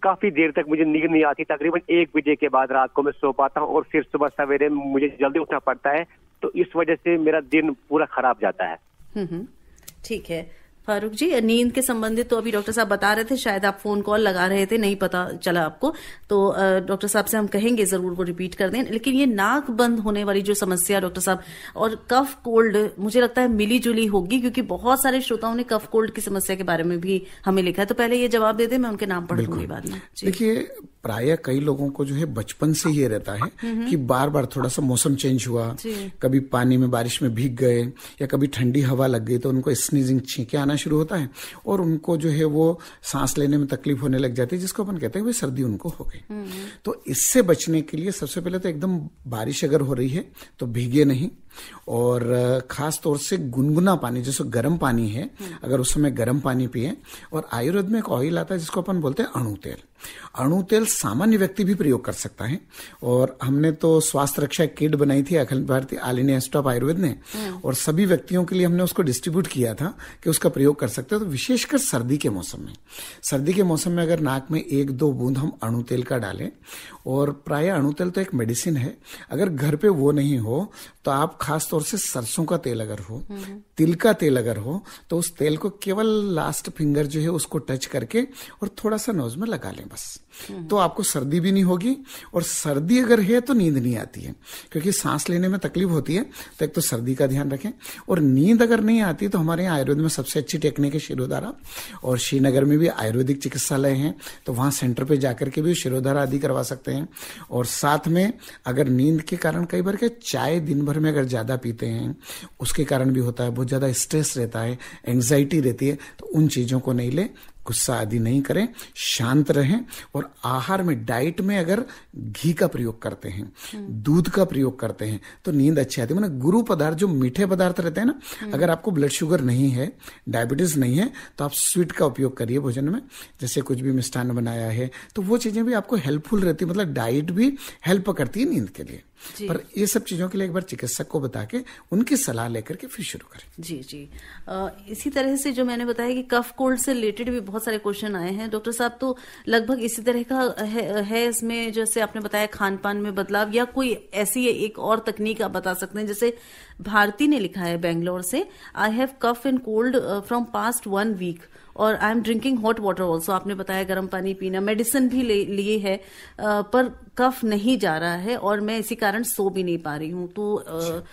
काफी देर तक मुझे नींद नहीं आती तकरीबन एक बजे के बाद रात को मैं सो पाता हूँ और फिर सुबह सवेरे मुझे जल्दी उठना पड़ता है तो इस वजह से मेरा दिन पूरा खराब जाता है हम्म, ठीक है फारूक जी नींद के संबंधित तो अभी डॉक्टर साहब बता रहे थे शायद आप फोन कॉल लगा रहे थे नहीं पता चला आपको तो डॉक्टर साहब से हम कहेंगे जरूर वो रिपीट कर दें लेकिन ये नाक बंद होने वाली जो समस्या डॉक्टर साहब और कफ कोल्ड मुझे लगता है मिली जुली होगी क्योंकि बहुत सारे श्रोताओं ने कफ कोल्ड की समस्या के बारे में भी हमें लिखा है तो पहले ये जवाब दे दें मैं उनके नाम पढ़ लूंगी बाद में देखिए प्राय कई लोगों को जो है बचपन से ही रहता है कि बार बार थोड़ा सा मौसम चेंज हुआ कभी पानी में बारिश में भीग गए या कभी ठंडी हवा लग गई तो उनको स्नीजिंग छींके आना शुरू होता है और उनको जो है वो सांस लेने में तकलीफ होने लग जाती है जिसको अपन कहते हैं सर्दी उनको हो गई हम्म। तो इससे बचने के लिए सबसे पहले तो एकदम बारिश अगर हो रही है तो भीगे नहीं और ख़ास तौर से गुनगुना पानी जैसे गर्म पानी है अगर उस समय गर्म पानी पिए और आयुर्वेद में एक ऑयल आता है जिसको अपन बोलते हैं अणु तेल अणु तेल सामान्य व्यक्ति भी प्रयोग कर सकता है और हमने तो स्वास्थ्य रक्षा किट बनाई थी अखिल भारतीय आलिनी इंस्टीट्यूट आयुर्वेद ने हम्म। और सभी व्यक्तियों के लिए हमने उसको डिस्ट्रीब्यूट किया था कि उसका प्रयोग कर सकते हो तो विशेषकर सर्दी के मौसम में सर्दी के मौसम में अगर नाक में एक दो बूंद हम अणु तेल का डालें और प्राय अणु तेल तो एक मेडिसिन है अगर घर पे वो नहीं हो तो आप खास तौर से सरसों का तेल अगर हो हम्म, हम्म। तिल का तेल अगर हो तो उस तेल को केवल लास्ट फिंगर जो है उसको टच करके और थोड़ा सा नोज में लगा लें बस तो आपको सर्दी भी नहीं होगी और सर्दी अगर है तो नींद नहीं आती है क्योंकि सांस लेने में तकलीफ होती है तो एक तो सर्दी का ध्यान रखें और नींद अगर नहीं आती तो हमारे यहाँ आयुर्वेद में सबसे अच्छी टेक्निक है शिरोधारा और श्रीनगर में भी आयुर्वेदिक चिकित्सालय है तो वहां सेंटर पर जाकर के भी शिरोधारा आदि करवा सकते हैं और साथ में अगर नींद के कारण कई बार क्या चाय दिन भर में अगर ज़्यादा पीते हैं उसके कारण भी होता है बहुत ज़्यादा स्ट्रेस रहता है एंग्जाइटी रहती है तो उन चीज़ों को नहीं ले गुस्सा आदि नहीं करें शांत रहें और आहार में डाइट में अगर घी का प्रयोग करते हैं दूध का प्रयोग करते हैं तो नींद अच्छी आती है मतलब गुरु पदार्थ जो मीठे पदार्थ रहते हैं ना अगर आपको ब्लड शुगर नहीं है डायबिटीज नहीं है तो आप स्वीट का उपयोग करिए भोजन में जैसे कुछ भी मिष्ठान बनाया है तो वो चीजें भी आपको हेल्पफुल रहती है मतलब डाइट भी हेल्प करती है नींद के लिए पर ये सब चीज़ों के लिए एक बार चिकित्सक को बता के उनकी सलाह लेकर के फिर शुरू करें जी जी आ, इसी तरह से जो मैंने बताया कि कफ कोल्ड से रिलेटेड भी बहुत सारे क्वेश्चन आए हैं डॉक्टर साहब तो लगभग इसी तरह का है, है इसमें जैसे आपने बताया खान पान में बदलाव या कोई ऐसी एक और तकनीक आप बता सकते हैं जैसे भारती ने लिखा है बेंगलोर से I have cough and cold from past one week और I am drinking hot water also आपने बताया गर्म पानी पीना मेडिसिन भी लिए है पर कफ नहीं जा रहा है और मैं इसी कारण सो भी नहीं पा रही हूँ तो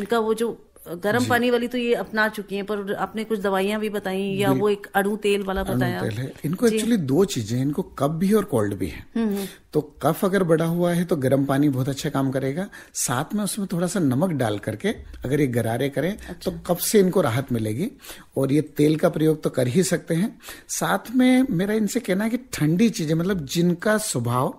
इनका वो जो गर्म पानी वाली तो ये अपना चुकी हैं पर आपने कुछ दवाइयां भी बताई या वो एक अड़ू तेल वाला बताया तेल है इनको एक्चुअली दो चीजें इनको कप भी और कोल्ड भी है हम्म, हम्म। तो कफ अगर बड़ा हुआ है तो गर्म पानी बहुत अच्छा काम करेगा साथ में उसमें थोड़ा सा नमक डाल करके अगर ये गरारे करें तो अच्छा। तो कफ से इनको राहत मिलेगी और ये तेल का प्रयोग तो कर ही सकते हैं साथ में मेरा इनसे कहना है कि ठंडी चीज़ें मतलब जिनका स्वभाव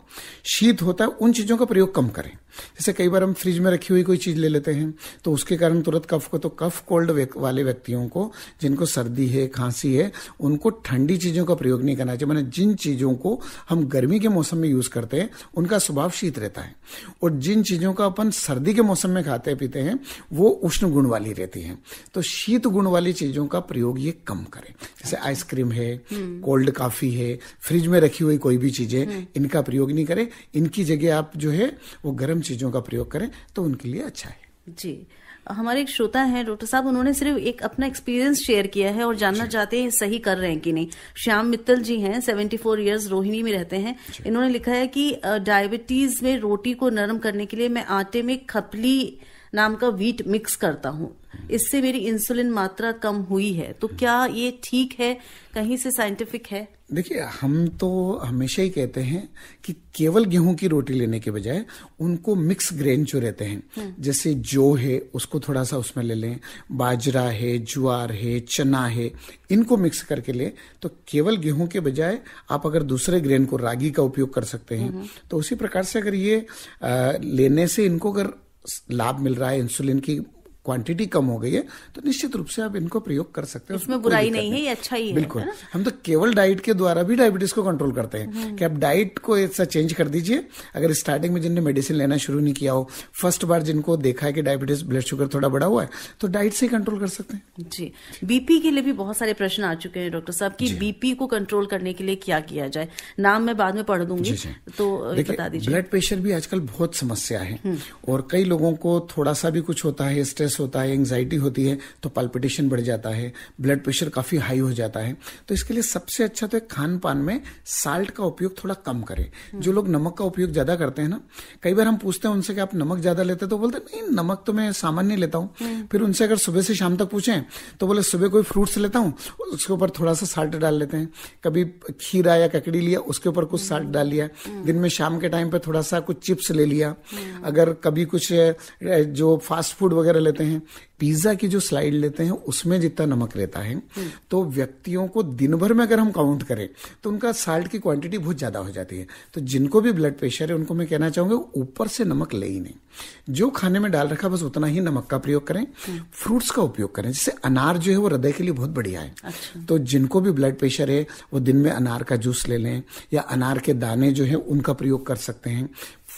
शीत होता है उन चीज़ों का प्रयोग कम करें जैसे कई बार हम फ्रिज में रखी हुई कोई चीज़ ले लेते हैं तो उसके कारण तुरंत कफ को तो कफ कोल्ड वाले व्यक्तियों को जिनको सर्दी है खांसी है उनको ठंडी चीज़ों का प्रयोग नहीं करना चाहिए मैंने जिन चीज़ों को हम गर्मी के मौसम में यूज़ कर करते हैं उनका स्वभाव शीत रहता है और जिन चीज़ों का अपन सर्दी के मौसम में खाते पीते हैं वो उष्ण गुण वाली रहती हैं तो शीत गुण वाली चीज़ों का प्रयोग ये कम करें जैसे आइसक्रीम है हम्म। कोल्ड काफ़ी है फ्रिज में रखी हुई कोई भी चीज़ें हम्म। इनका प्रयोग नहीं करें इनकी जगह आप जो है वो गर्म चीज़ों का प्रयोग करें तो उनके लिए अच्छा है जी हमारे एक श्रोता है डॉक्टर साहब उन्होंने सिर्फ एक अपना एक्सपीरियंस शेयर किया है और जानना चाहते हैं सही कर रहे हैं कि नहीं श्याम मित्तल जी हैं 74 फोर ईयर्स रोहिणी में रहते हैं इन्होंने लिखा है कि डायबिटीज में रोटी को नरम करने के लिए मैं आटे में खपली नाम का वीट मिक्स करता हूँ इससे मेरी इंसुलिन मात्रा कम हुई है तो क्या ये ठीक है कहीं से साइंटिफिक है देखिए हम तो हमेशा ही कहते हैं कि केवल गेहूं की रोटी लेने के बजाय उनको मिक्स ग्रेन जो रहते हैं हम्म। जैसे जो है उसको थोड़ा सा उसमें ले लें बाजरा है ज्वार है चना है इनको मिक्स करके लें तो केवल गेहूं के बजाय आप अगर दूसरे ग्रेन को रागी का उपयोग कर सकते हैं हम्म। तो उसी प्रकार से अगर ये आ, लेने से इनको अगर लाभ मिल रहा है इंसुलिन की क्वांटिटी कम हो गई है तो निश्चित रूप से आप इनको प्रयोग कर सकते हैं उसमें बुराई नहीं है ये अच्छा ही बिल्कुल है हम तो केवल डाइट के द्वारा भी डायबिटीज को कंट्रोल करते हैं हम्म। कि आप डाइट को ऐसा चेंज कर दीजिए अगर स्टार्टिंग में जिनने मेडिसिन लेना शुरू नहीं किया हो फर्स्ट बार जिनको देखा है कि डायबिटीज ब्लड शुगर थोड़ा बड़ा हुआ है तो डाइट से कंट्रोल कर सकते हैं जी बीपी के लिए भी बहुत सारे प्रश्न आ चुके हैं डॉक्टर साहब की बीपी को कंट्रोल करने के लिए क्या किया जाए नाम मैं बाद में पढ़ दूंगी तो बता दीजिए ब्लड प्रेशर भी आजकल बहुत समस्या है हम्म। और कई लोगों को थोड़ा सा भी कुछ होता है स्ट्रेस स्ट्रेस होता है एंग्जाइटी होती है तो पल्पिटेशन बढ़ जाता है ब्लड प्रेशर काफ़ी हाई हो जाता है तो इसके लिए सबसे अच्छा तो खान पान में साल्ट का उपयोग थोड़ा कम करें जो लोग नमक का उपयोग ज़्यादा करते हैं ना कई बार हम पूछते हैं उनसे कि आप नमक ज़्यादा लेते तो बोलते नहीं नमक तो मैं सामान्य लेता हूँ हम्म। फिर उनसे अगर सुबह से शाम तक पूछे तो बोले सुबह कोई फ्रूट्स लेता हूँ उसके ऊपर थोड़ा सा साल्ट डाल लेते हैं कभी खीरा या ककड़ी लिया उसके ऊपर कुछ साल्ट डाल लिया हम्म। दिन में शाम के टाइम पे थोड़ा सा कुछ चिप्स ले लिया हम्म। अगर कभी कुछ जो फास्ट फूड वगैरह लेते लेते हैं पिज्जा की जो स्लाइड लेते हैं उसमें जितना नमक रहता है तो व्यक्तियों को दिन भर में अगर हम काउंट करें तो उनका साल्ट की क्वांटिटी बहुत ज्यादा हो जाती है तो जिनको भी ब्लड प्रेशर है उनको मैं कहना चाहूंगा ऊपर से नमक ले ही नहीं जो खाने में डाल रखा बस उतना ही नमक का प्रयोग करें फ्रूट्स का उपयोग करें जैसे अनार जो है वो हृदय के लिए बहुत बढ़िया है अच्छा। तो जिनको भी ब्लड प्रेशर है वो दिन में अनार का जूस ले लें या अनार के दाने जो है उनका प्रयोग कर सकते हैं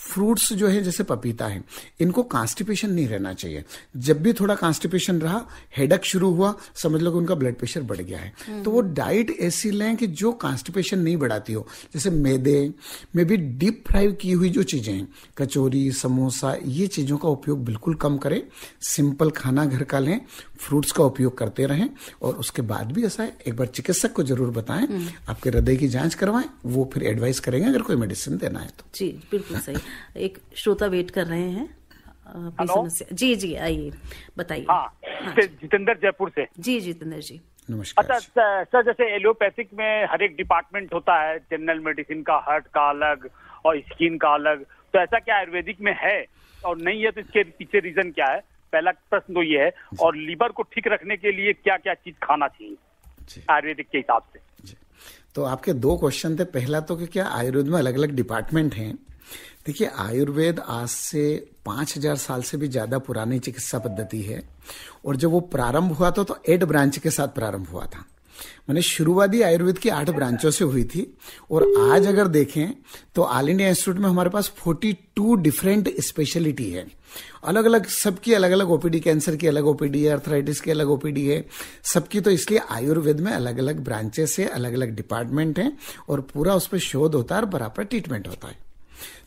फ्रूट्स जो है जैसे पपीता है इनको कॉन्स्टिपेशन नहीं रहना चाहिए जब भी थोड़ा कॉन्स्टिपेशन रहा हेडक शुरू हुआ समझ लो कि उनका ब्लड प्रेशर बढ़ गया है तो वो डाइट ऐसी लें कि जो कॉन्स्टिपेशन नहीं बढ़ाती हो जैसे मैदे में भी डीप फ्राई की हुई जो चीज़ें हैं कचौरी समोसा ये चीज़ों का उपयोग बिल्कुल कम करें सिंपल खाना घर का लें फ्रूट्स का उपयोग करते रहें और उसके बाद भी ऐसा है एक बार चिकित्सक को जरूर बताएं हम्म। आपके हृदय की जांच करवाएं वो फिर एडवाइस करेंगे अगर कोई मेडिसिन देना है तो जी बिल्कुल सही एक श्रोता वेट कर रहे हैं जी जी आइए बताइए हाँ, हाँ, जितेंद्र जयपुर से जी जितेंद्र जी नमस्कार अच्छा सर जैसे एलोपैथिक में हर एक डिपार्टमेंट होता है जनरल मेडिसिन का हार्ट का अलग और स्किन का अलग तो ऐसा क्या आयुर्वेदिक में है और नहीं है तो इसके पीछे रीजन क्या है पहला प्रश्न तो ये है और लीवर को ठीक रखने के लिए क्या क्या चीज खाना चाहिए आयुर्वेदिक के हिसाब से तो आपके दो क्वेश्चन थे पहला तो कि क्या आयुर्वेद में अलग अलग डिपार्टमेंट हैं देखिए आयुर्वेद आज से पाँच हजार साल से भी ज़्यादा पुरानी चिकित्सा पद्धति है और जब वो प्रारंभ हुआ था तो एट ब्रांच के साथ प्रारंभ हुआ था मैंने शुरुआती आयुर्वेद की आठ ब्रांचों से हुई थी और आज अगर देखें तो ऑल इंडिया इंस्टीट्यूट में हमारे पास 42 डिफरेंट स्पेशलिटी है अलग अलग सबकी अलग अलग ओपीडी कैंसर की अलग ओपीडी है अर्थराइटिस की अलग ओपीडी है सबकी तो इसलिए आयुर्वेद में अलग अलग ब्रांचेस है अलग अलग डिपार्टमेंट है और पूरा उस पर शोध होता है और बराबर ट्रीटमेंट होता है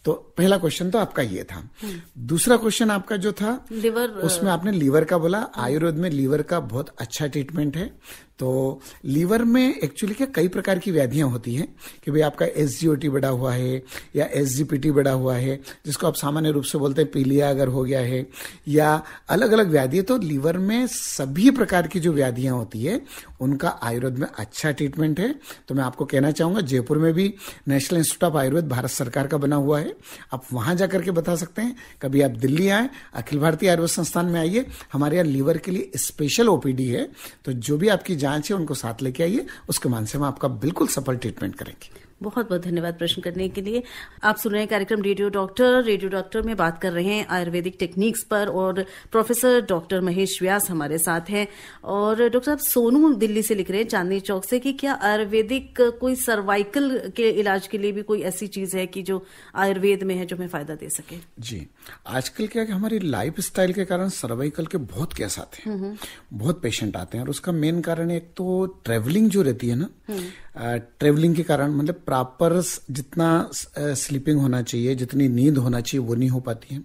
तो पहला क्वेश्चन तो आपका ये था हम्म। दूसरा क्वेश्चन आपका जो था लिवर उसमें आपने लीवर का बोला हम्म। आयुर्वेद में लीवर का बहुत अच्छा ट्रीटमेंट है तो लीवर में एक्चुअली क्या कई प्रकार की व्याधियां होती हैं कि भाई आपका एस बढ़ा हुआ है या एस बढ़ा हुआ है जिसको आप सामान्य रूप से बोलते हैं पीलिया अगर हो गया है या अलग अलग व्याधि तो लीवर में सभी प्रकार की जो व्याधियां होती है उनका आयुर्वेद में अच्छा ट्रीटमेंट है तो मैं आपको कहना चाहूंगा जयपुर में भी National Institute of Ayurveda Bharat सरकार का बना हुआ है आप वहां जाकर के बता सकते हैं कभी आप दिल्ली आए अखिल भारतीय आयुर्वेद संस्थान में आइए हमारे यहाँ लीवर के लिए स्पेशल ओपीडी है तो जो भी आपकी जांच है उनको साथ लेके आइए उसके मानसे से हम आपका बिल्कुल सफल ट्रीटमेंट करेंगे बहुत बहुत धन्यवाद प्रश्न करने के लिए आप सुन रहे हैं कार्यक्रम रेडियो डॉक्टर रेडियो डॉक्टर में बात कर रहे हैं आयुर्वेदिक टेक्निक्स पर और प्रोफेसर डॉक्टर महेश व्यास हमारे साथ हैं और डॉक्टर साहब सोनू दिल्ली से लिख रहे हैं चांदनी चौक से कि क्या आयुर्वेदिक कोई सर्वाइकल के इलाज के लिए भी कोई ऐसी चीज है कि जो आयुर्वेद में है जो हमें फायदा दे सके जी आजकल क्या हमारी लाइफ स्टाइल के कारण सर्वाइकल के बहुत कैसा आते हैं हम्म, हम्म। बहुत पेशेंट आते हैं और उसका मेन कारण एक तो ट्रेवलिंग जो रहती है ना हम्म। ट्रेवलिंग के कारण मतलब प्रॉपर जितना स्लीपिंग होना चाहिए जितनी नींद होना चाहिए वो नहीं हो पाती है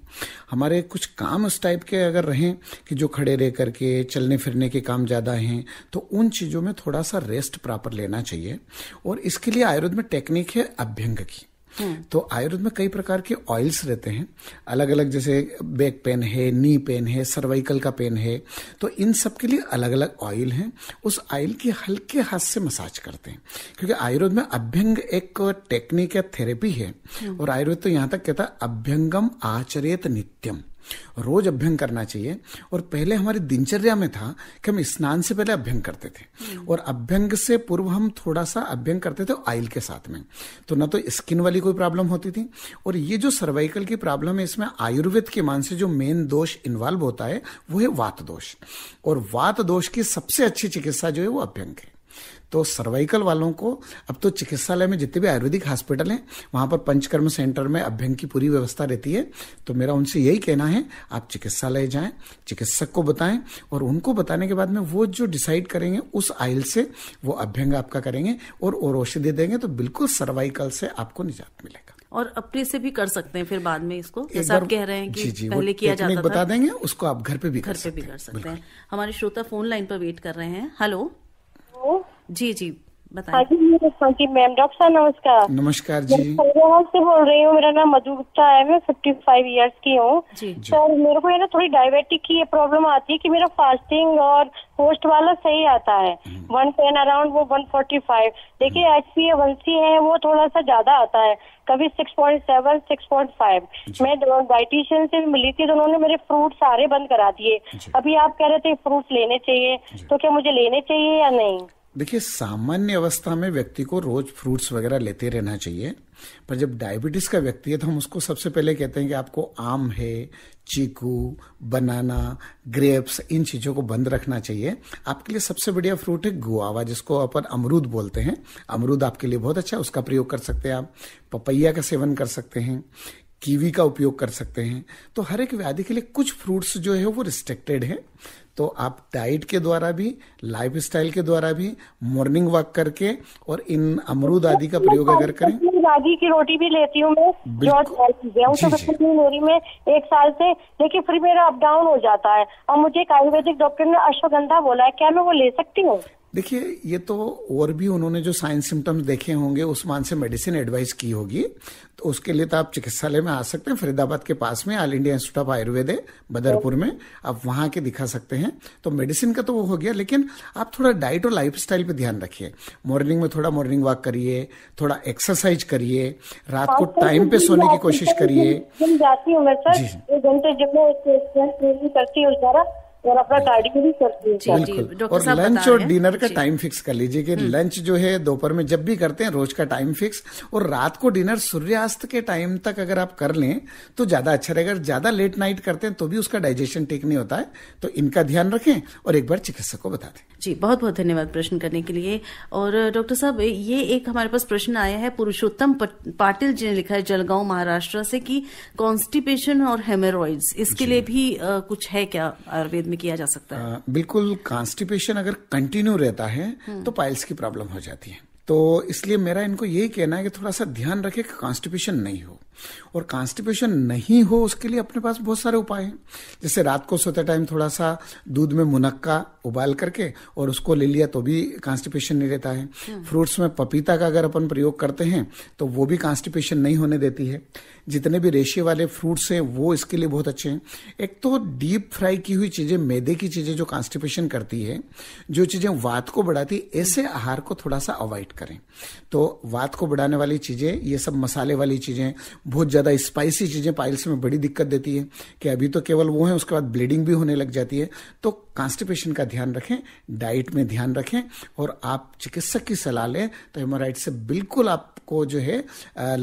हमारे कुछ काम उस टाइप के अगर रहें कि जो खड़े रह करके चलने फिरने के काम ज़्यादा हैं तो उन चीज़ों में थोड़ा सा रेस्ट प्रॉपर लेना चाहिए और इसके लिए आयुर्वेद में टेक्निक है अभ्यंग की हम्म। तो आयुर्वेद में कई प्रकार के ऑयल्स रहते हैं अलग अलग जैसे बैक पेन है नी पेन है सर्वाइकल का पेन है तो इन सब के लिए अलग अलग ऑयल हैं उस ऑयल की हल्के हाथ से मसाज करते हैं क्योंकि आयुर्वेद में अभ्यंग एक टेक्निक या थेरेपी है हम्म। और आयुर्वेद तो यहाँ तक कहता है अभ्यंगम आचरित नित्यम रोज अभ्यंग करना चाहिए और पहले हमारी दिनचर्या में था कि हम स्नान से पहले अभ्यंग करते थे हम्म। और अभ्यंग से पूर्व हम थोड़ा सा अभ्यंग करते थे आइल के साथ में तो ना तो स्किन वाली कोई प्रॉब्लम होती थी और ये जो सर्वाइकल की प्रॉब्लम है इसमें आयुर्वेद के मान से जो मेन दोष इन्वॉल्व होता है वो है वात दोष और वात दोष की सबसे अच्छी चिकित्सा जो है वो अभ्यंग है तो सर्वाइकल वालों को अब तो चिकित्सालय में जितने भी आयुर्वेदिक हॉस्पिटल हैं वहाँ पर पंचकर्म सेंटर में अभ्यंग की पूरी व्यवस्था रहती है तो मेरा उनसे यही कहना है आप चिकित्सालय जाएं चिकित्सक को बताएं और उनको बताने के बाद में वो जो डिसाइड करेंगे उस आयल से वो अभ्यंग आपका करेंगे और और दे देंगे तो बिल्कुल सर्वाइकल से आपको निजात मिलेगा और अपने से भी कर सकते हैं फिर बाद में इसको जैसा आप कह रहे हैं कि जी जी, पहले किया जाता बता देंगे उसको आप घर पे भी घर पे भी कर सकते हैं हमारे श्रोता फोन लाइन पर वेट कर रहे हैं हेलो जी जी बताइए हाँ जी मैम डॉक्टर साहब नमस्कार नमस्कार जी से बोल रही हूँ मेरा नाम मधु गुप्ता है मैं फिफ्टी फाइव ईयर्स की हूँ सर मेरे को ना थोड़ी डायबिटिक की ये प्रॉब्लम आती है कि मेरा फास्टिंग और पोस्ट वाला सही आता है वन टेन अराउंड वो वन फोर्टी फाइव देखिए H P A one C है वो थोड़ा सा ज्यादा आता है कभी six point seven six point five मैं डाइटिशियन से मिली थी तो उन्होंने मेरे फ्रूट सारे बंद करा दिए अभी आप कह रहे थे फ्रूट लेने चाहिए तो क्या मुझे लेने चाहिए या नहीं देखिए सामान्य अवस्था में व्यक्ति को रोज फ्रूट्स वगैरह लेते रहना चाहिए पर जब डायबिटीज़ का व्यक्ति है तो हम उसको सबसे पहले कहते हैं कि आपको आम है चीकू बनाना ग्रेप्स इन चीज़ों को बंद रखना चाहिए आपके लिए सबसे बढ़िया फ्रूट है गुआवा जिसको अपन अमरूद बोलते हैं अमरूद आपके लिए बहुत अच्छा है उसका प्रयोग कर सकते हैं आप पपैया का सेवन कर सकते हैं कीवी का उपयोग कर सकते हैं तो हर एक व्याधि के लिए कुछ फ्रूट्स जो है वो रिस्ट्रिक्टेड है तो आप डाइट के द्वारा भी लाइफ स्टाइल के द्वारा भी मॉर्निंग वॉक करके और इन अमरूद आदि का प्रयोग अगर करें रागी की रोटी भी लेती हूँ मैं मेरी में मतलब एक साल से लेकिन फिर मेरा अप डाउन हो जाता है और मुझे एक आयुर्वेदिक डॉक्टर ने अश्वगंधा बोला है क्या मैं वो ले सकती हूँ देखिए ये तो और भी उन्होंने जो साइन सिम्टम्स देखे होंगे उस मान से मेडिसिन एडवाइस की होगी तो उसके लिए तो आप चिकित्सालय में आ सकते हैं फरीदाबाद के पास में All India Institute of Ayurveda है बदरपुर में आप वहाँ के दिखा सकते हैं तो मेडिसिन का तो वो हो गया लेकिन आप थोड़ा डाइट और लाइफ स्टाइल ध्यान रखिए मॉर्निंग में थोड़ा मॉर्निंग वॉक करिए थोड़ा एक्सरसाइज करिए रात को टाइम पे सोने की कोशिश करिए जाती हूँ हूँ और अपना कार्डियो भी करती हूँ और लंच और डिनर का टाइम फिक्स कर लीजिए कि लंच हम्म। जो है दोपहर में जब भी करते हैं रोज का टाइम फिक्स और रात को डिनर सूर्यास्त के टाइम तक अगर आप कर लें तो ज्यादा अच्छा रहेगा ज्यादा लेट नाइट करते हैं तो भी उसका डाइजेशन ठीक नहीं होता है तो इनका ध्यान रखें और एक बार चिकित्सक को बता दें जी बहुत बहुत धन्यवाद प्रश्न करने के लिए और डॉक्टर साहब ये एक हमारे पास प्रश्न आया है पुरुषोत्तम पाटिल जी ने लिखा है जलगांव महाराष्ट्र से कि कॉन्स्टिपेशन और हेमेरॉइड इसके लिए भी कुछ है क्या आयुर्वेद में किया जा सकता है आ, बिल्कुल कॉन्स्टिपेशन अगर कंटिन्यू रहता है हम्म। तो पाइल्स की प्रॉब्लम हो जाती है तो इसलिए मेरा इनको यही कहना है कि थोड़ा सा ध्यान रखें कि कॉन्स्टिपेशन नहीं हो और कॉन्स्टिपेशन नहीं हो उसके लिए अपने पास बहुत सारे उपाय हैं जैसे रात को सोते टाइम थोड़ा सा दूध में मुनक्का उबाल करके और उसको ले लिया तो भी कॉन्स्टिपेशन नहीं रहता है फ्रूट्स हाँ। में पपीता का अगर अपन प्रयोग करते हैं तो वो भी कॉन्स्टिपेशन नहीं होने देती है जितने भी रेशे वाले फ्रूट्स हैं वो इसके लिए बहुत अच्छे हैं एक तो डीप फ्राई की हुई चीज़ें मैदे की चीज़ें जो कॉन्स्टिपेशन करती है जो चीज़ें वात को बढ़ाती ऐसे आहार को थोड़ा सा अवॉइड करें तो वात को बढ़ाने वाली चीज़ें ये सब मसाले वाली चीज़ें बहुत ज़्यादा स्पाइसी चीज़ें पाइल्स में बड़ी दिक्कत देती है कि अभी तो केवल वो है उसके बाद ब्लीडिंग भी होने लग जाती है तो कॉन्स्टिपेशन का ध्यान रखें डाइट में ध्यान रखें और आप चिकित्सक की सलाह लें तो हेमोराइड से बिल्कुल आपको जो है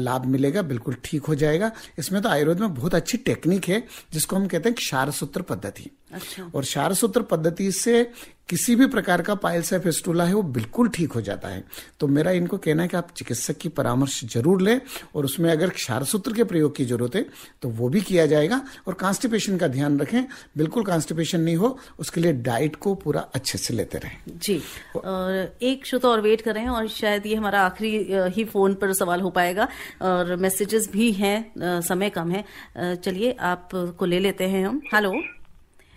लाभ मिलेगा बिल्कुल ठीक हो जाएगा इसमें तो आयुर्वेद में बहुत अच्छी टेक्निक है जिसको हम कहते हैं क्षार सूत्र पद्धति अच्छा। और क्षार सूत्र पद्धति से किसी भी प्रकार का पायल से फेस्टूला है वो बिल्कुल ठीक हो जाता है तो मेरा इनको कहना है कि आप चिकित्सक की परामर्श जरूर लें और उसमें अगर क्षारसूत्र के प्रयोग की जरूरत है तो वो भी किया जाएगा और कॉन्स्टिपेशन का ध्यान रखें बिल्कुल कॉन्स्टिपेशन नहीं हो उसके लिए डाइट को पूरा अच्छे से लेते रहें जी और एक शो तो और वेट करें और शायद ये हमारा आखिरी ही फोन पर सवाल हो पाएगा और मैसेजेस भी हैं समय कम है चलिए आपको ले लेते हैं हम हेलो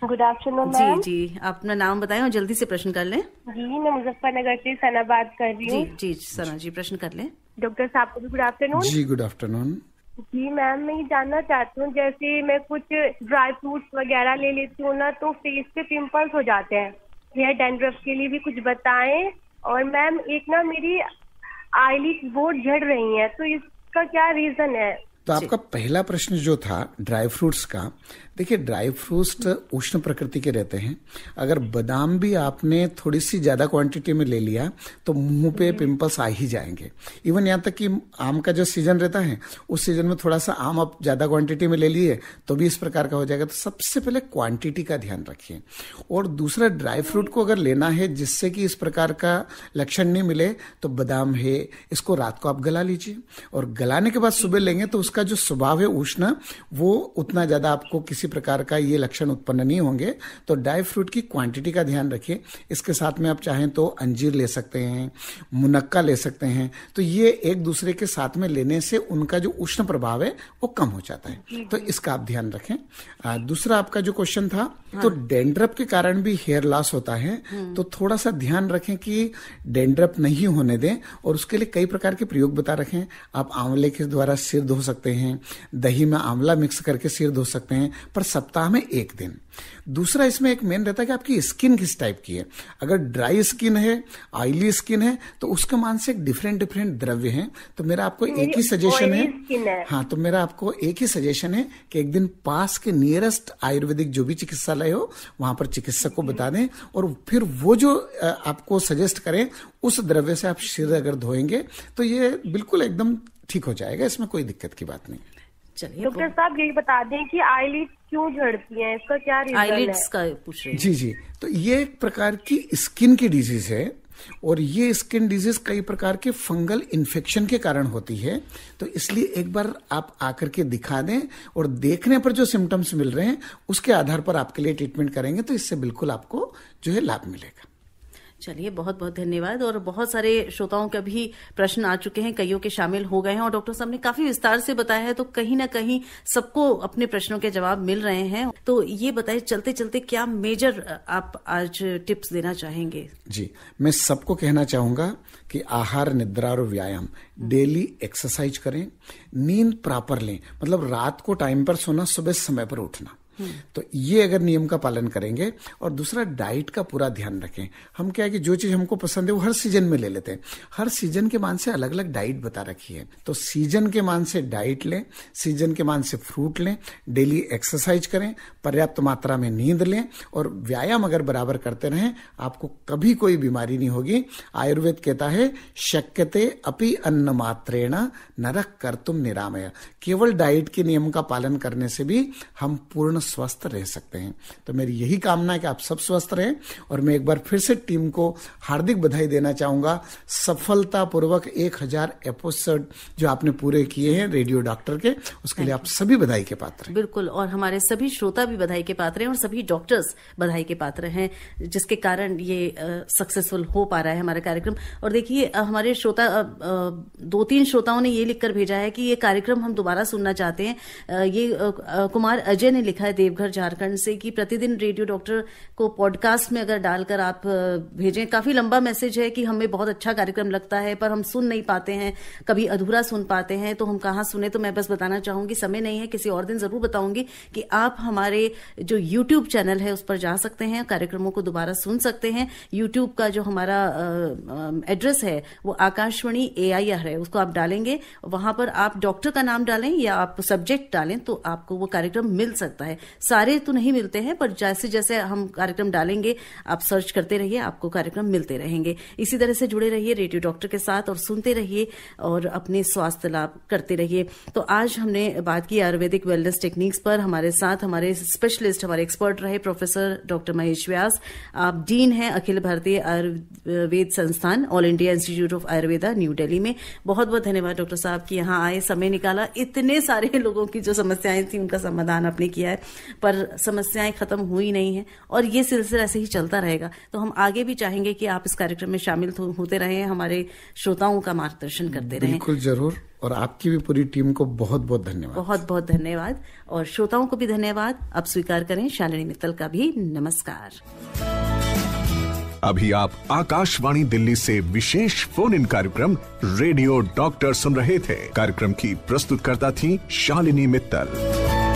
गुड आफ्टरनून जी जी अपना नाम बताएं और जल्दी से प्रश्न कर लें जी मैं मुजफ्फरनगर से सना बात कर रही हूँ जी जी सना जी प्रश्न कर लें डॉक्टर साहब को भी गुड आफ्टरनून जी गुड आफ्टरनून जी मैम मैं ये जानना चाहती हूँ जैसे मैं कुछ ड्राई फ्रूट्स वगैरह ले लेती हूँ ना तो फेस पे पिंपल्स हो जाते हैं हेयर डेंड्रफ के लिए भी कुछ बताएं और मैम एक ना मेरी आईली बोर्ड झड़ रही है तो इसका क्या रीजन है तो आपका पहला प्रश्न जो था ड्राई फ्रूट्स का देखिए ड्राई फ्रूट्स उष्ण प्रकृति के रहते हैं अगर बादाम भी आपने थोड़ी सी ज़्यादा क्वांटिटी में ले लिया तो मुंह पे पिंपल्स हम्म। आ ही जाएंगे इवन यहाँ तक कि आम का जो सीजन रहता है उस सीजन में थोड़ा सा आम आप ज़्यादा क्वांटिटी में ले लिए तो भी इस प्रकार का हो जाएगा तो सबसे पहले क्वांटिटी का ध्यान रखिए और दूसरा ड्राई फ्रूट को अगर लेना है जिससे कि इस प्रकार का लक्षण नहीं मिले तो बादाम है इसको रात को आप गला लीजिए और गलाने के बाद सुबह लेंगे तो उसका जो स्वभाव है उष्ण वो उतना ज़्यादा आपको किसी किसी प्रकार का ये लक्षण उत्पन्न नहीं होंगे तो ड्राई फ्रूट की क्वांटिटी का ध्यान रखिए इसके साथ में आप चाहें तो अंजीर ले सकते हैं मुनक्का ले सकते हैं तो ये एक दूसरे के साथ में लेने से उनका जो उष्ण प्रभाव है वो कम हो जाता है तो इसका आप ध्यान रखें दूसरा आपका जो क्वेश्चन था हाँ। तो डेंड्रप के कारण भी हेयर लॉस होता है हम्म। तो थोड़ा सा ध्यान रखें कि डेंड्रप नहीं होने दें और उसके लिए कई प्रकार के प्रयोग बता रखें आप आंवले के द्वारा सिर धो सकते हैं दही में आंवला मिक्स करके सिर धो सकते हैं पर सप्ताह में एक दिन दूसरा इसमें एक मेन रहता है कि आपकी स्किन किस टाइप की है अगर ड्राई स्किन है ऑयली स्किन है तो उसके मान से डिफरेंट डिफरेंट द्रव्य हैं तो मेरा आपको हम्म, एक ही सजेशन है।, है हाँ तो मेरा आपको एक ही सजेशन है कि एक दिन पास के नियरेस्ट आयुर्वेदिक जो भी चिकित्सालय हो वहां पर चिकित्सक को हम्म। बता दें और फिर वो जो आपको सजेस्ट करें उस द्रव्य से आप सिर अगर धोएंगे तो ये बिल्कुल एकदम ठीक हो जाएगा इसमें कोई दिक्कत की बात नहीं चलिए डॉक्टर तो- साहब यही बता दें कि आईलिड्स क्यों झड़ती हैं इसका क्या रीजन आईलिड्स का पूछ रहे हैं जी जी तो ये एक प्रकार की स्किन की डिजीज है और ये स्किन डिजीज कई प्रकार के फंगल इन्फेक्शन के कारण होती है तो इसलिए एक बार आप आकर के दिखा दें और देखने पर जो सिम्टम्स मिल रहे हैं उसके आधार पर आपके लिए ट्रीटमेंट करेंगे तो इससे बिल्कुल आपको जो है लाभ मिलेगा चलिए बहुत बहुत धन्यवाद और बहुत सारे श्रोताओं के भी प्रश्न आ चुके हैं कईयों के शामिल हो गए हैं और डॉक्टर साहब ने काफी विस्तार से बताया है तो कहीं ना कहीं सबको अपने प्रश्नों के जवाब मिल रहे हैं तो ये बताइए चलते चलते क्या मेजर आप आज टिप्स देना चाहेंगे जी मैं सबको कहना चाहूंगा कि आहार निद्रा और व्यायाम डेली एक्सरसाइज करें नींद प्रॉपर लें मतलब रात को टाइम पर सोना सुबह समय पर उठना तो ये अगर नियम का पालन करेंगे और दूसरा डाइट का पूरा ध्यान रखें हम क्या है कि जो चीज़ हमको पसंद है वो हर सीजन में ले लेते हैं हर सीजन के मान से अलग अलग डाइट बता रखी है तो सीजन के मान से डाइट लें सीजन के मान से फ्रूट लें डेली एक्सरसाइज करें पर्याप्त मात्रा में नींद लें और व्यायाम अगर बराबर करते रहें आपको कभी कोई बीमारी नहीं होगी आयुर्वेद कहता है शक्यते अपि अन्न मात्रेण नरक कर तुम निरामय केवल डाइट के नियम का पालन करने से भी हम पूर्ण स्वस्थ रह सकते हैं तो मेरी यही कामना है कि आप सब स्वस्थ रहें और मैं एक बार फिर से टीम को हार्दिक बधाई देना चाहूंगा सफलतापूर्वक एक हजार एपिसोड जो आपने पूरे किए हैं रेडियो डॉक्टर के उसके लिए आप सभी बधाई के पात्र हैं बिल्कुल और हमारे सभी श्रोता भी बधाई के पात्र हैं और सभी डॉक्टर्स बधाई के पात्र हैं जिसके कारण ये सक्सेसफुल हो पा रहा है हमारा कार्यक्रम और देखिए हमारे श्रोता दो तीन श्रोताओं ने ये लिखकर भेजा है कि ये कार्यक्रम हम दोबारा सुनना चाहते हैं ये कुमार अजय ने लिखा है है देवघर झारखंड से कि प्रतिदिन रेडियो डॉक्टर को पॉडकास्ट में अगर डालकर आप भेजें काफी लंबा मैसेज है कि हमें बहुत अच्छा कार्यक्रम लगता है पर हम सुन नहीं पाते हैं कभी अधूरा सुन पाते हैं तो हम कहाँ सुने तो मैं बस बताना चाहूंगी समय नहीं है किसी और दिन जरूर बताऊंगी कि आप हमारे जो यूट्यूब चैनल है उस पर जा सकते हैं कार्यक्रमों को दोबारा सुन सकते हैं यूट्यूब का जो हमारा एड्रेस है वो आकाशवाणी ए है उसको आप डालेंगे वहां पर आप डॉक्टर का नाम डालें या आप सब्जेक्ट डालें तो आपको वो कार्यक्रम मिल सकता है सारे तो नहीं मिलते हैं पर जैसे जैसे हम कार्यक्रम डालेंगे आप सर्च करते रहिए आपको कार्यक्रम मिलते रहेंगे इसी तरह से जुड़े रहिए रेडियो डॉक्टर के साथ और सुनते रहिए और अपने स्वास्थ्य लाभ करते रहिए तो आज हमने बात की आयुर्वेदिक वेलनेस टेक्निक्स पर हमारे साथ हमारे स्पेशलिस्ट हमारे एक्सपर्ट रहे प्रोफेसर डॉक्टर महेश व्यास आप डीन हैं अखिल Bharatiya Ayurveda Sansthan All India Institute of Ayurveda New Delhi में बहुत बहुत धन्यवाद डॉक्टर साहब की यहां आए समय निकाला इतने सारे लोगों की जो समस्याएं थी उनका समाधान आपने किया है पर समस्याएं ख़त्म हुई नहीं है और ये सिलसिला ऐसे ही चलता रहेगा तो हम आगे भी चाहेंगे कि आप इस कार्यक्रम में शामिल होते रहे हमारे श्रोताओं का मार्गदर्शन करते रहे बिल्कुल जरूर और आपकी भी पूरी टीम को बहुत बहुत धन्यवाद बहुत बहुत धन्यवाद और श्रोताओं को भी धन्यवाद अब स्वीकार करें शालिनी मित्तल का भी नमस्कार अभी आप आकाशवाणी दिल्ली से विशेष फोन इन कार्यक्रम रेडियो डॉक्टर सुन रहे थे कार्यक्रम की प्रस्तुतकर्ता थी शालिनी मित्तल